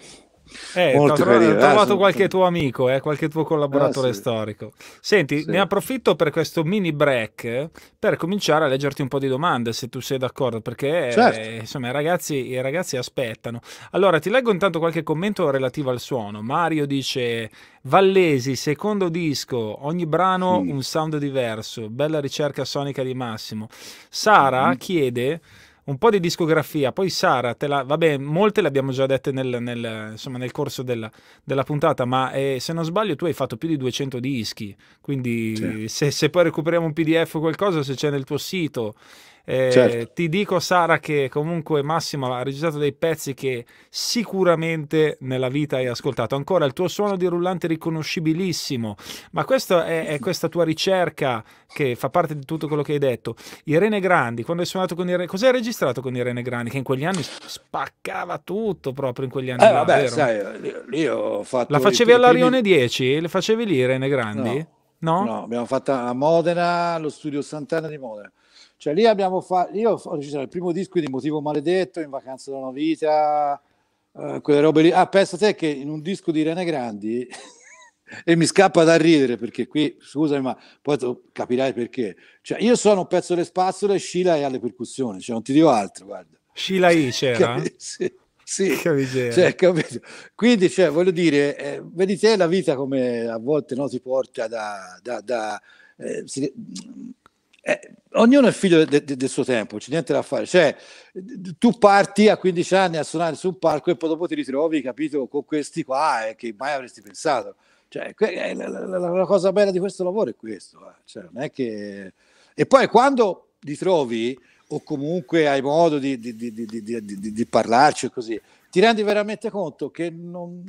Eh, Molto ho trovato, trovato ah, qualche tuo amico, eh, qualche tuo collaboratore ah, sì. storico. Senti, sì. ne approfitto per questo mini break per cominciare a leggerti un po' di domande, se tu sei d'accordo, perché certo. eh, insomma, i, ragazzi, i ragazzi aspettano. Allora, ti leggo intanto qualche commento relativo al suono. Mario dice, Vallesi, secondo disco, ogni brano mm. un sound diverso, bella ricerca sonica di Massimo. Sara mm. chiede un po' di discografia, poi Sara, la, vabbè, molte le abbiamo già dette nel, nel, insomma, nel corso della, della, puntata, ma eh, se non sbaglio tu hai fatto più di 200 dischi, quindi se, se, poi recuperiamo un PDF o qualcosa, se c'è nel tuo sito, eh, certo. Ti dico, Sara, che comunque Massimo ha registrato dei pezzi che sicuramente nella vita hai ascoltato. Ancora il tuo suono di rullante riconoscibilissimo, ma questa è, è, questa tua ricerca che fa parte di tutto quello che hai detto. Irene Grandi, quando hai suonato con Irene, cos'hai registrato con Irene Grandi? Che in quegli anni spaccava tutto proprio in quegli anni. Eh, là, vabbè, vero? sai, io ho fatto. La facevi all'Arione 10? Le facevi lì, Irene Grandi? No. No? no? abbiamo fatto a Modena, allo studio Sant'Anna di Modena. Cioè lì abbiamo fatto, io ho registrato il primo disco di Motivo Maledetto, In Vacanza da una Vita, eh, quelle robe lì. Ah, pensa te che in un disco di Irene Grandi, e mi scappa da ridere perché qui, scusami, ma poi capirai perché. Cioè io sono un pezzo alle spazzole, Scila e alle percussioni, cioè non ti dico altro, guarda. Scila I c'era? sì. Sì, cioè, capito? quindi cioè, voglio dire, eh, vedi te la vita come a volte no, ti porta da, da, da eh, eh, ognuno è figlio de- de- del suo tempo, c'è niente da fare. Cioè, tu parti a 15 anni a suonare su un palco e poi dopo ti ritrovi, capito, con questi qua eh, che mai avresti pensato. Cioè, eh, la, la, la, la, cosa bella di questo lavoro è questo. Eh. Cioè, è che... E poi quando li trovi, o comunque hai modo di, di, di, di parlarci e così, ti rendi veramente conto che non...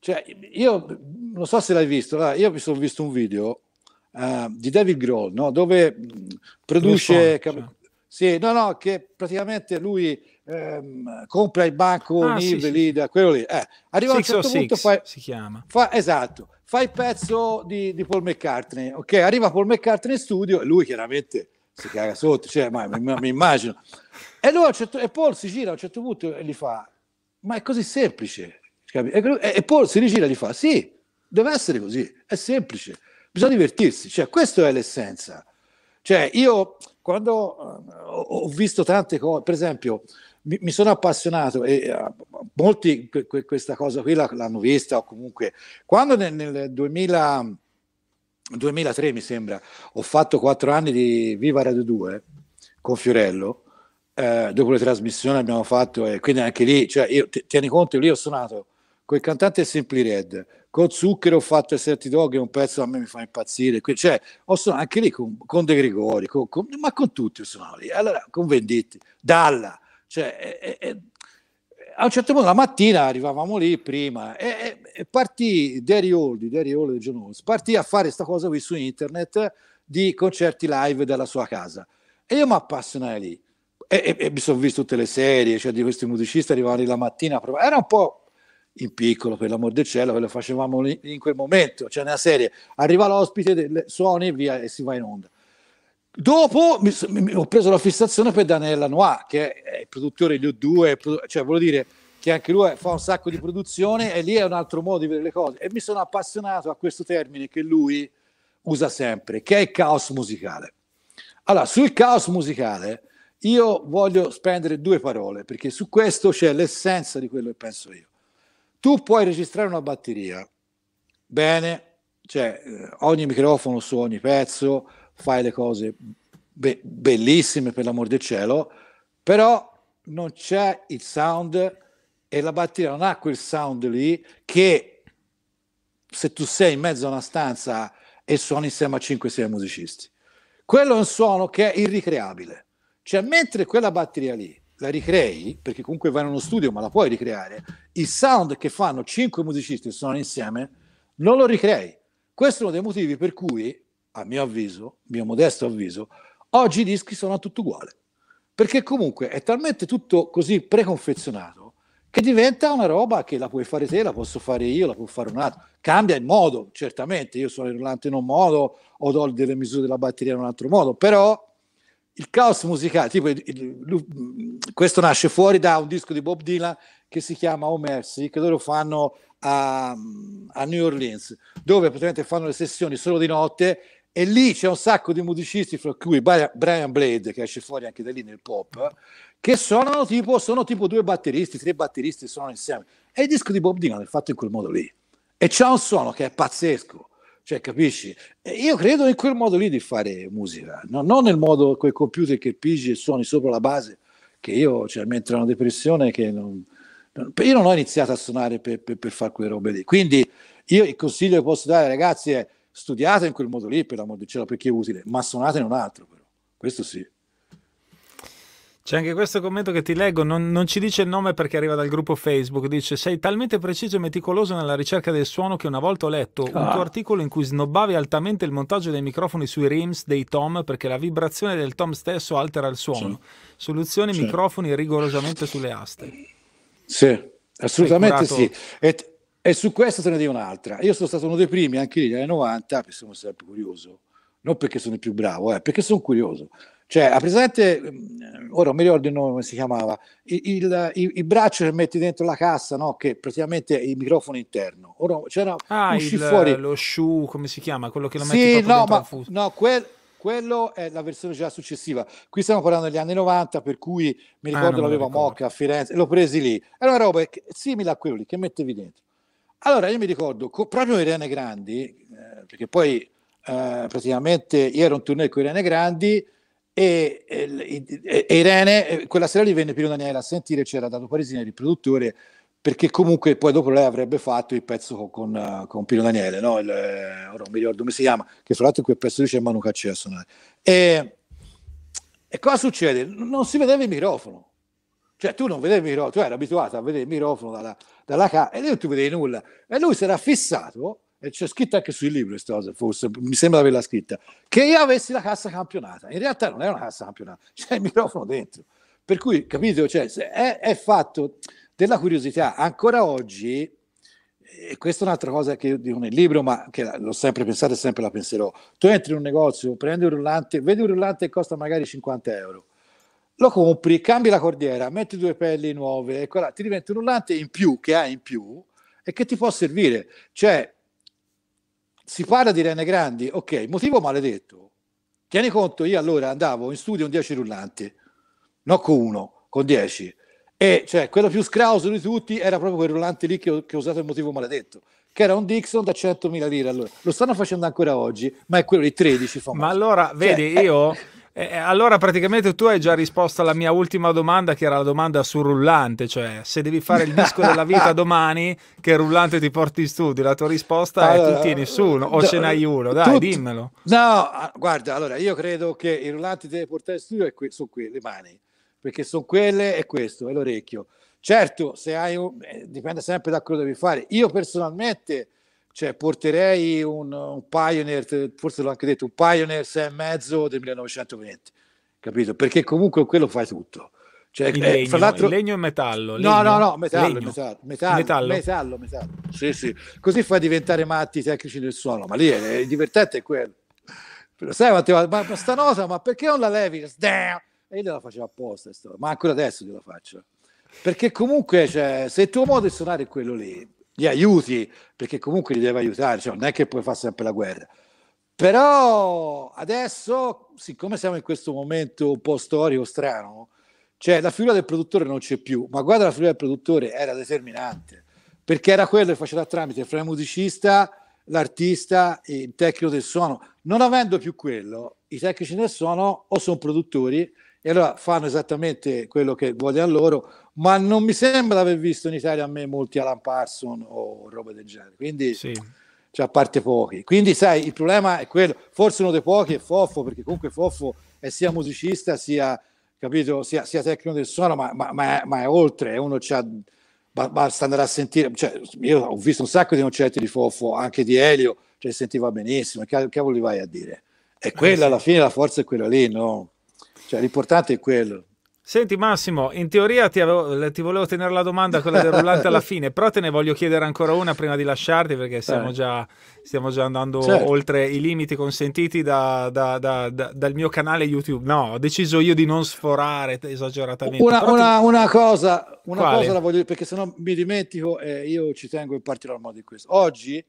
Cioè, io non so se l'hai visto, là, io mi sono visto un video uh, di David Grohl, no? dove produce... Cam- sì, no, no, che praticamente lui ehm, compra il banco ah, Nive, sì, lì, da quello lì. Eh, arriva a un oh certo punto, fai, si chiama. Fa, esatto, fa il pezzo di, di, Paul McCartney, ok? Arriva Paul McCartney in studio e lui chiaramente si caga sotto, cioè, ma, mi, mi, immagino. E, allora, certo, e Paul si gira a un certo punto e gli fa, ma è così semplice, e, e Paul si rigira e gli fa, sì, deve essere così, è semplice bisogna divertirsi, cioè questa è l'essenza. Cioè io quando eh, ho visto tante cose, per esempio mi, mi sono appassionato e uh, molti que, que, questa cosa qui l'hanno vista o comunque quando nel, nel 2000, 2003 mi sembra ho fatto quattro anni di Viva Radio 2 con Fiorello, eh, dopo le trasmissioni abbiamo fatto, e eh, quindi anche lì, cioè io, t- tieni conto, lì ho suonato quel cantante Simply Red, con Zucchero ho fatto Certi Dog, che è un pezzo a me mi fa impazzire, cioè, ho suonato anche lì con, con De Gregori, con, con, ma con tutti ho suonato lì, allora, con Venditti, Dalla, cioè, è, è, a un certo punto la mattina arrivavamo lì prima e, e partì Derry Oldi, Derry Oldi John Holmes, partì a fare questa cosa qui su internet di concerti live della sua casa e io mi appassionai lì e, e, e mi sono visto tutte le serie, cioè di questi musicisti arrivavano lì la mattina, era un po' in piccolo, per l'amor del cielo, che lo facevamo in quel momento, cioè nella serie, arriva l'ospite, suoni e via e si va in onda. Dopo mi, mi, ho preso la fissazione per Daniel Lanois, che è, è il produttore di O2, cioè voglio dire che anche lui fa un sacco di produzione e lì è un altro modo di vedere le cose. E mi sono appassionato a questo termine che lui usa sempre, che è il caos musicale. Allora, sul caos musicale io voglio spendere due parole, perché su questo c'è l'essenza di quello che penso io. Tu puoi registrare una batteria, bene, cioè eh, ogni microfono su ogni pezzo, fai le cose be- bellissime per l'amor del cielo, però non c'è il sound e la batteria non ha quel sound lì che se tu sei in mezzo a una stanza e suoni insieme a 5-6 musicisti. Quello è un suono che è irricreabile. Cioè, mentre quella batteria lì la ricrei, perché comunque vai in uno studio ma la puoi ricreare, il sound che fanno cinque musicisti che suonano insieme non lo ricrei. Questo è uno dei motivi per cui, a mio avviso, mio modesto avviso, oggi i dischi sono tutto uguale. Perché comunque è talmente tutto così preconfezionato che diventa una roba che la puoi fare te, la posso fare io, la può fare un altro. Cambia il modo, certamente, io sono il rullante in un modo o do delle misure della batteria in un altro modo, però il caos musicale, tipo, il, questo nasce fuori da un disco di Bob Dylan che si chiama Oh Mercy, che loro fanno a, a New Orleans, dove praticamente fanno le sessioni solo di notte e lì c'è un sacco di musicisti, fra cui Brian Blade, che esce fuori anche da lì nel pop, che sono tipo, sono tipo due batteristi, tre batteristi sono insieme. E il disco di Bob Dylan è fatto in quel modo lì. E c'è un suono che è pazzesco. Cioè, capisci? Io credo in quel modo lì di fare musica, no? non nel modo quel computer che pigi e suoni sopra la base, che io, cioè, mi entra una depressione che non... Io non ho iniziato a suonare per, per, per fare quelle robe lì. Quindi io il consiglio che posso dare ragazzi è studiate in quel modo lì, per l'amor di cielo, perché è utile, ma suonate in un altro però. Questo sì. C'è anche questo commento che ti leggo, non, non, ci dice il nome perché arriva dal gruppo Facebook, dice sei talmente preciso e meticoloso nella ricerca del suono che una volta ho letto ah. un tuo ah. articolo in cui snobbavi altamente il montaggio dei microfoni sui rims dei tom perché la vibrazione del tom stesso altera il suono. Sì. Soluzioni sì. microfoni rigorosamente sulle aste. Sì, assolutamente sì. E, e, su questo te ne dico un'altra. Io sono stato uno dei primi anche negli anni 90, perché sono sempre curioso, non perché sono il più bravo, eh, perché sono curioso. Cioè, ha presente, mm, ora non mi ricordo il nome come si chiamava, il, il, il, il braccio che metti dentro la cassa, no? che praticamente è il microfono interno. Ora c'era ah, uscì fuori. lo shoe, come si chiama? Quello che lo metti sì, no, ma, no, quel, quello è la versione già successiva. Qui stiamo parlando degli anni 90, per cui mi ah, ricordo ah, l'avevo a Mocca, a Firenze, l'ho presi lì. Era una roba simile a quello lì che mettevi dentro. Allora io mi ricordo, co- proprio Irene Grandi, eh, perché poi eh, praticamente io ero un tournée con Irene Grandi, e, e, e, Irene eh, quella sera lì venne Pino Daniele a sentire c'era Dato Parisini il produttore perché comunque poi dopo lei avrebbe fatto il pezzo con, eh, con Pino Daniele no? il, eh, ora non mi ricordo come si chiama che fra l'altro in quel pezzo dice c'è Manu Cacci a suonare e, e cosa succede? non si vedeva il microfono cioè tu non vedevi il microfono tu eri abituato a vedere il microfono dalla, dalla casa e ti vedevi nulla e lui si era fissato e c'è scritta anche sui libri questa cosa, forse, mi sembra di averla scritta, che io avessi la cassa campionata. In realtà non è una cassa campionata, c'è il microfono dentro. Per cui, capito, cioè, è, è fatto della curiosità. Ancora oggi, e questa è un'altra cosa che io dico nel libro, ma che l'ho sempre pensato e sempre la penserò. Tu entri in un negozio, prendi un rullante, vedi un rullante che costa magari 50 euro, lo compri, cambi la cordiera, metti due pelli nuove, e ecco là, ti diventa un rullante in più che hai in più e che ti può servire. Cioè, si parla di rene grandi, ok, motivo maledetto. Tieni conto, io allora andavo in studio con 10 rullanti, non con uno, con 10. E cioè, quello più scrauso di tutti era proprio quel rullante lì che ho, che ho usato il motivo maledetto che era un Dixon da 100.000 lire allora. Lo stanno facendo ancora oggi, ma è quello di 13 famoso. Ma allora, vedi, cioè, io, eh, eh, eh, allora praticamente tu hai già risposto alla mia ultima domanda che era la domanda sul rullante, cioè se devi fare il disco della vita domani che rullante ti porti in studio? La tua risposta allora, è tutti e nessuno o ce n'hai uno, eh, dai tu, dimmelo. No, ah, guarda, allora io credo che i rullanti devi portare in studio que- sono que- le mani, perché sono quelle e questo, è l'orecchio. Certo, se hai un, eh, dipende sempre da quello che devi fare. Io personalmente cioè, porterei un, un Pioneer, forse l'ho anche detto, un Pioneer 6 e mezzo del 1920, capito? Perché comunque quello fai tutto. Cioè, il, eh, legno, il legno e metallo. Legno. No, no, no, metallo, metallo, metallo, metallo, metallo, metallo. Sì, sì. Così fa diventare matti i tecnici del suono, ma lì è, è divertente è quello. Però sai quante volte, ma, ma sta cosa, ma perché non la levi? Sdea! E io la facevo apposta, ma ancora adesso gliela faccio. Perché comunque, cioè, se il tuo modo di suonare è quello lì, li aiuti, perché comunque li deve aiutare, cioè, non è che puoi fare sempre la guerra. Però adesso, siccome siamo in questo momento un po' storico, strano, cioè la figura del produttore non c'è più, ma guarda la figura del produttore era determinante, perché era quello che faceva tramite fra il musicista, l'artista e il tecnico del suono. Non avendo più quello, i tecnici del suono o sono produttori e allora fanno esattamente quello che vogliono loro, ma non mi sembra aver visto in Italia a me molti Alan Parson o roba del genere, quindi sì. cioè, a parte pochi. Quindi sai, il problema è quello, forse uno dei pochi è Foffo, perché comunque Foffo è sia musicista sia, capito, sia, sia tecnico del suono, ma, ma, ma, è, ma è, oltre, uno c'ha... Basta andare a sentire, cioè, io ho visto un sacco di concerti di Fofo, anche di Elio, cioè sentiva benissimo, che cavolo li vai a dire? E eh, quella alla fine la forza è quella lì, no? Cioè, l'importante è quello. Senti Massimo, in teoria ti, avevo, ti, volevo tenere la domanda, quella del rullante alla fine, però te ne voglio chiedere ancora una prima di lasciarti perché eh. stiamo, già, stiamo già andando certo. oltre i limiti consentiti da, da, da, dal mio canale YouTube. No, ho deciso io di non sforare esageratamente. Una, una, ti... una cosa, una Quale? cosa la voglio dire perché sennò mi dimentico e io ci tengo in particolar modo di questo. Oggi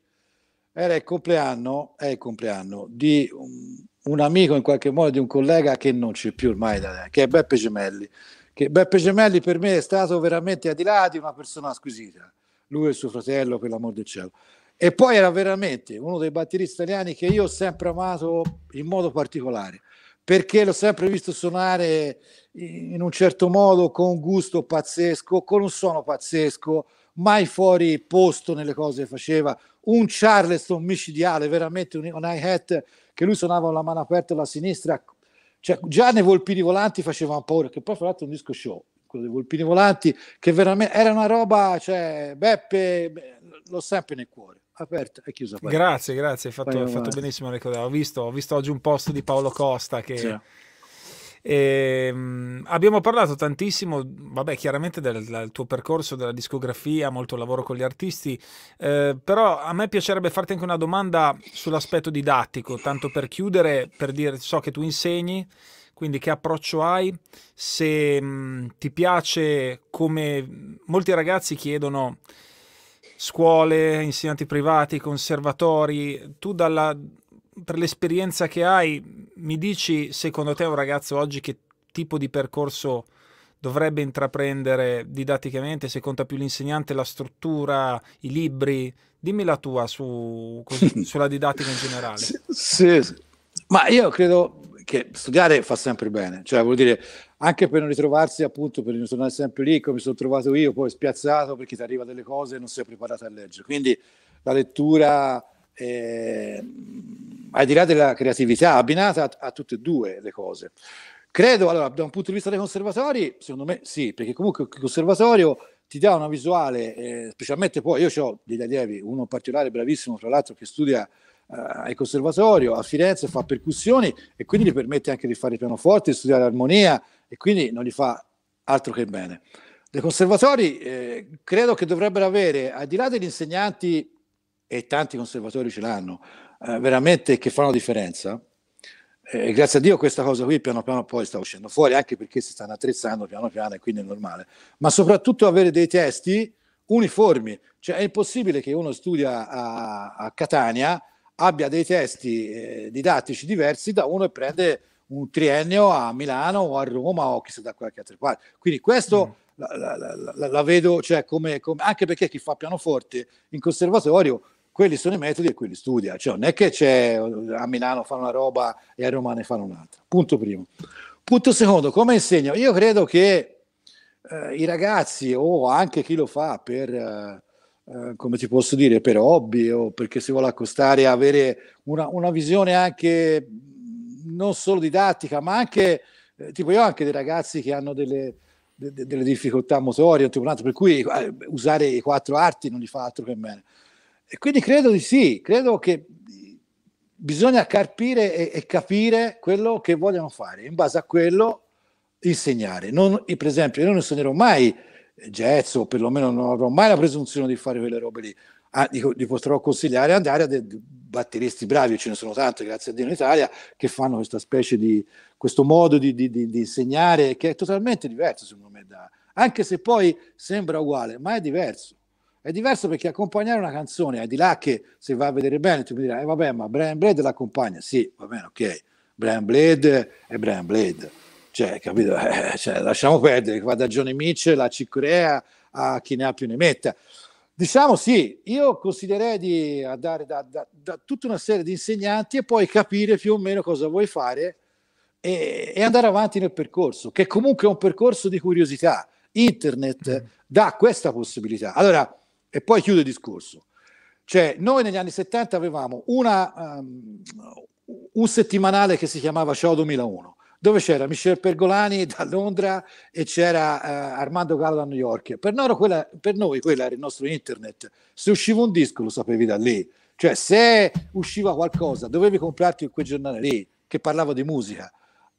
era il compleanno, è il compleanno di... Um, un amico in qualche modo di un collega che non c'è più ormai, che è Beppe Gemelli. Che Beppe Gemelli per me è stato veramente a di là di una persona squisita, lui e suo fratello, per l'amor del cielo. E poi era veramente uno dei batteristi italiani che io ho sempre amato in modo particolare, perché l'ho sempre visto suonare in un certo modo, con un gusto pazzesco, con un suono pazzesco, mai fuori posto nelle cose che faceva, un Charleston micidiale, veramente un, un hi-hat che lui suonava la mano aperta alla sinistra, cioè già nei volpini volanti faceva paura, che poi fra l'altro è un disco show, quello dei volpini volanti, che veramente era una roba, cioè Beppe l'ho sempre nel cuore Aperto e chiuso. Grazie, grazie, hai fatto, fatto benissimo. Ho visto, ho visto oggi un post di Paolo Costa che, sì. E, ehm, abbiamo parlato tantissimo, vabbè, chiaramente del, del, tuo percorso, della discografia, molto lavoro con gli artisti, eh, però a me piacerebbe farti anche una domanda sull'aspetto didattico, tanto per chiudere, per dire, so che tu insegni, quindi che approccio hai, se mh, mm, ti piace come molti ragazzi chiedono scuole, insegnanti privati, conservatori, tu dalla, per l'esperienza che hai, mi dici secondo te un ragazzo oggi che tipo di percorso dovrebbe intraprendere didatticamente, se conta più l'insegnante, la struttura, i libri? Dimmi la tua su, così, sulla didattica in generale. Sì, sì, ma io credo che studiare fa sempre bene, cioè vuol dire anche per non ritrovarsi appunto, per non tornare sempre lì come sono trovato io, poi spiazzato perché ti arriva delle cose e non sei preparato a leggere. Quindi la lettura eh, al di là della creatività, abbinata a, a, tutte e due le cose. Credo, allora, da un punto di vista dei conservatori, secondo me sì, perché comunque il conservatorio ti dà una visuale, eh, specialmente poi io ho degli allievi, uno in particolare bravissimo, tra l'altro, che studia eh, al conservatorio a Firenze, fa percussioni e quindi gli permette anche di fare pianoforte, di studiare armonia e quindi non gli fa altro che bene. Dei conservatori eh, credo che dovrebbero avere, al di là degli insegnanti e tanti conservatori ce l'hanno, eh, veramente che fanno differenza. Eh, grazie a Dio questa cosa qui piano piano poi sta uscendo fuori, anche perché si stanno attrezzando piano piano e quindi è normale. Ma soprattutto avere dei testi uniformi, cioè è impossibile che uno studia a, a Catania abbia dei testi eh, didattici diversi da uno che prende un triennio a Milano o a Roma o chissà da qualche altra parte. Quindi questo... Mm. La, la, la, la, vedo cioè, come, come, anche perché chi fa pianoforte in conservatorio quelli sono i metodi e quelli studia, cioè non è che c'è a Milano fanno una roba e a Roma ne fanno un'altra, punto primo. Punto secondo, come insegno? Io credo che eh, i ragazzi o anche chi lo fa per, eh, eh, come ti posso dire, per hobby o perché si vuole accostare a avere una, una visione anche non solo didattica, ma anche, eh, tipo io ho anche dei ragazzi che hanno delle, de, de, delle difficoltà motorie, per cui eh, usare i quattro arti non gli fa altro che bene. E quindi credo di sì, credo che bisogna carpire e, e, capire quello che vogliono fare, in base a quello insegnare. Non, per esempio, io non insegnerò mai jazz o perlomeno non avrò mai la presunzione di fare quelle robe lì. Ah, li, potrò consigliare ad andare a dei batteristi bravi, ce ne sono tanti, grazie a Dio in Italia, che fanno questa specie di questo modo di, di, di, di insegnare che è totalmente diverso, secondo me, da, anche se poi sembra uguale, ma è diverso. È diverso perché accompagnare una canzone, è di là che se va a vedere bene tu mi dirai, eh, vabbè, ma Brian Blade l'accompagna, sì, va bene, ok, Brian Blade è Brian Blade, cioè, capito? Eh, cioè, lasciamo perdere, va da Johnny Mitchell a Cicorea a chi ne ha più ne metta. Diciamo sì, io consiglierei di andare da, da, da, tutta una serie di insegnanti e poi capire più o meno cosa vuoi fare e, e andare avanti nel percorso, che comunque è un percorso di curiosità. Internet mm. dà questa possibilità. Allora, e poi chiudo il discorso. Cioè, noi negli anni 70 avevamo una, um, un settimanale che si chiamava Ciao 2001, dove c'era Michel Pergolani da Londra e c'era uh, Armando Gallo da New York. Per noi, quella, per noi quella era il nostro internet. Se usciva un disco lo sapevi da lì. Cioè, se usciva qualcosa, dovevi comprarti quel giornale lì che parlava di musica.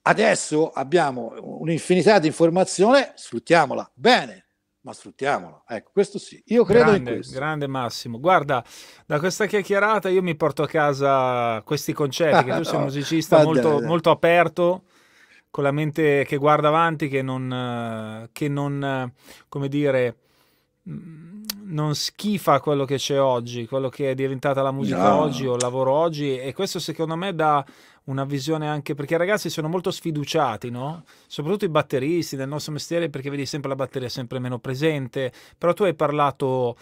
Adesso abbiamo un'infinità di informazione, sfruttiamola bene ma sfruttiamolo. Ecco, questo sì. Io credo grande, in questo. Grande Massimo. Guarda, da questa chiacchierata io mi porto a casa questi concetti, che tu sei un musicista molto, molto, aperto, con la mente che guarda avanti, che non, che non come dire, mm, non schifa quello che c'è oggi, quello che è diventata la musica no. oggi o il lavoro oggi e questo secondo me dà una visione anche perché i ragazzi sono molto sfiduciati, no? Soprattutto i batteristi del nostro mestiere perché vedi sempre la batteria sempre meno presente, però tu hai parlato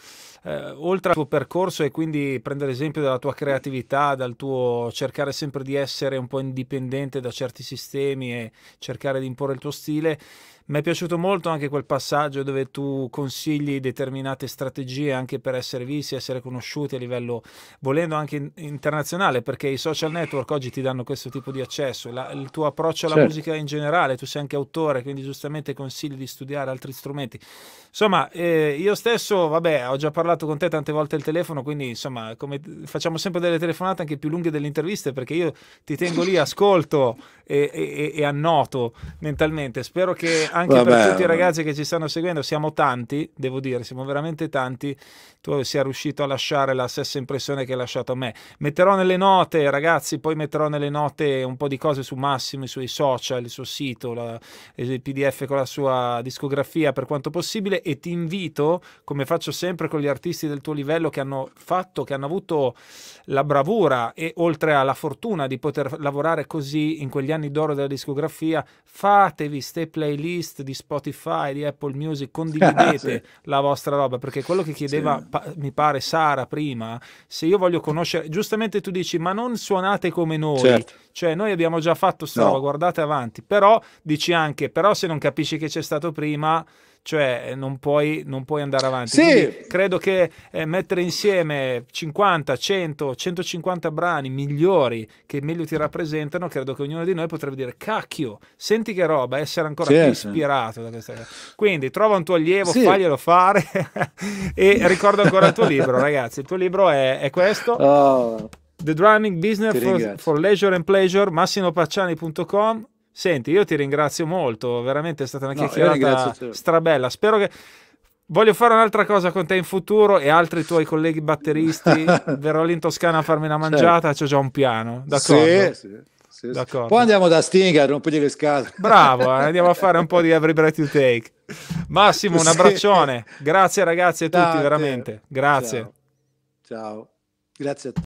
eh, oltre al tuo percorso e quindi prendere esempio dalla tua creatività, dal tuo cercare sempre di essere un po' indipendente da certi sistemi e cercare di imporre il tuo stile, mi è piaciuto molto anche quel passaggio dove tu consigli determinate strategie anche per essere visti, essere conosciuti a livello volendo anche internazionale perché i social network oggi ti danno questo tipo di accesso, la, il tuo approccio alla certo. musica in generale, tu sei anche autore, quindi giustamente consigli di studiare altri strumenti. Insomma, eh, io stesso, vabbè, ho già parlato con te tante volte al telefono, quindi insomma, come, facciamo sempre delle telefonate anche più lunghe delle interviste perché io ti tengo lì, ascolto e, e, e annoto mentalmente. Spero che anche vabbè, per tutti i ragazzi che ci stanno seguendo, siamo tanti, devo dire, siamo veramente tanti, tu sia riuscito a lasciare la stessa impressione che hai lasciato a me. Metterò nelle note, ragazzi, poi metterò nelle note note, un po' di cose su Massimo, i suoi social, il suo sito, la, il PDF con la sua discografia per quanto possibile e ti invito, come faccio sempre con gli artisti del tuo livello che hanno fatto, che hanno avuto la bravura e oltre alla fortuna di poter lavorare così in quegli anni d'oro della discografia, fatevi ste playlist di Spotify, di Apple Music, condividete sì. la vostra roba, perché quello che chiedeva, sì. pa mi pare, Sara prima, se io voglio conoscere, giustamente tu dici, ma non suonate come noi, certo Certo. Cioè noi abbiamo già fatto stavo, no. guardate avanti, però dici anche, però se non capisci che c'è stato prima, cioè eh, non puoi, non puoi andare avanti. Sì. credo che eh, mettere insieme 50, 100, 150 brani migliori che meglio ti rappresentano, credo che ognuno di noi potrebbe dire cacchio, senti che roba, essere ancora sì, più ispirato sì. da questa cosa. Quindi trova un tuo allievo, sì. faglielo fare e ricordo ancora il tuo libro, ragazzi, il tuo libro è, è questo. Oh. The Drumming Business for, for, Leisure and Pleasure, massimopacciani.com. Senti, io ti ringrazio molto, veramente è stata una no, chiacchierata strabella. Spero che voglio fare un'altra cosa con te in futuro e altri tuoi colleghi batteristi. Verrò lì in Toscana a farmi una mangiata, certo. c'ho già un piano. D'accordo. Sì, sì. D'accordo. Poi andiamo da Stinger, rompigli le scale. Bravo, eh, andiamo a fare un po' di Every Breath You Take. Massimo, un abbraccione. Grazie ragazzi a tutti, Dante. veramente. Grazie. Ciao. Ciao. Grazie a tutti.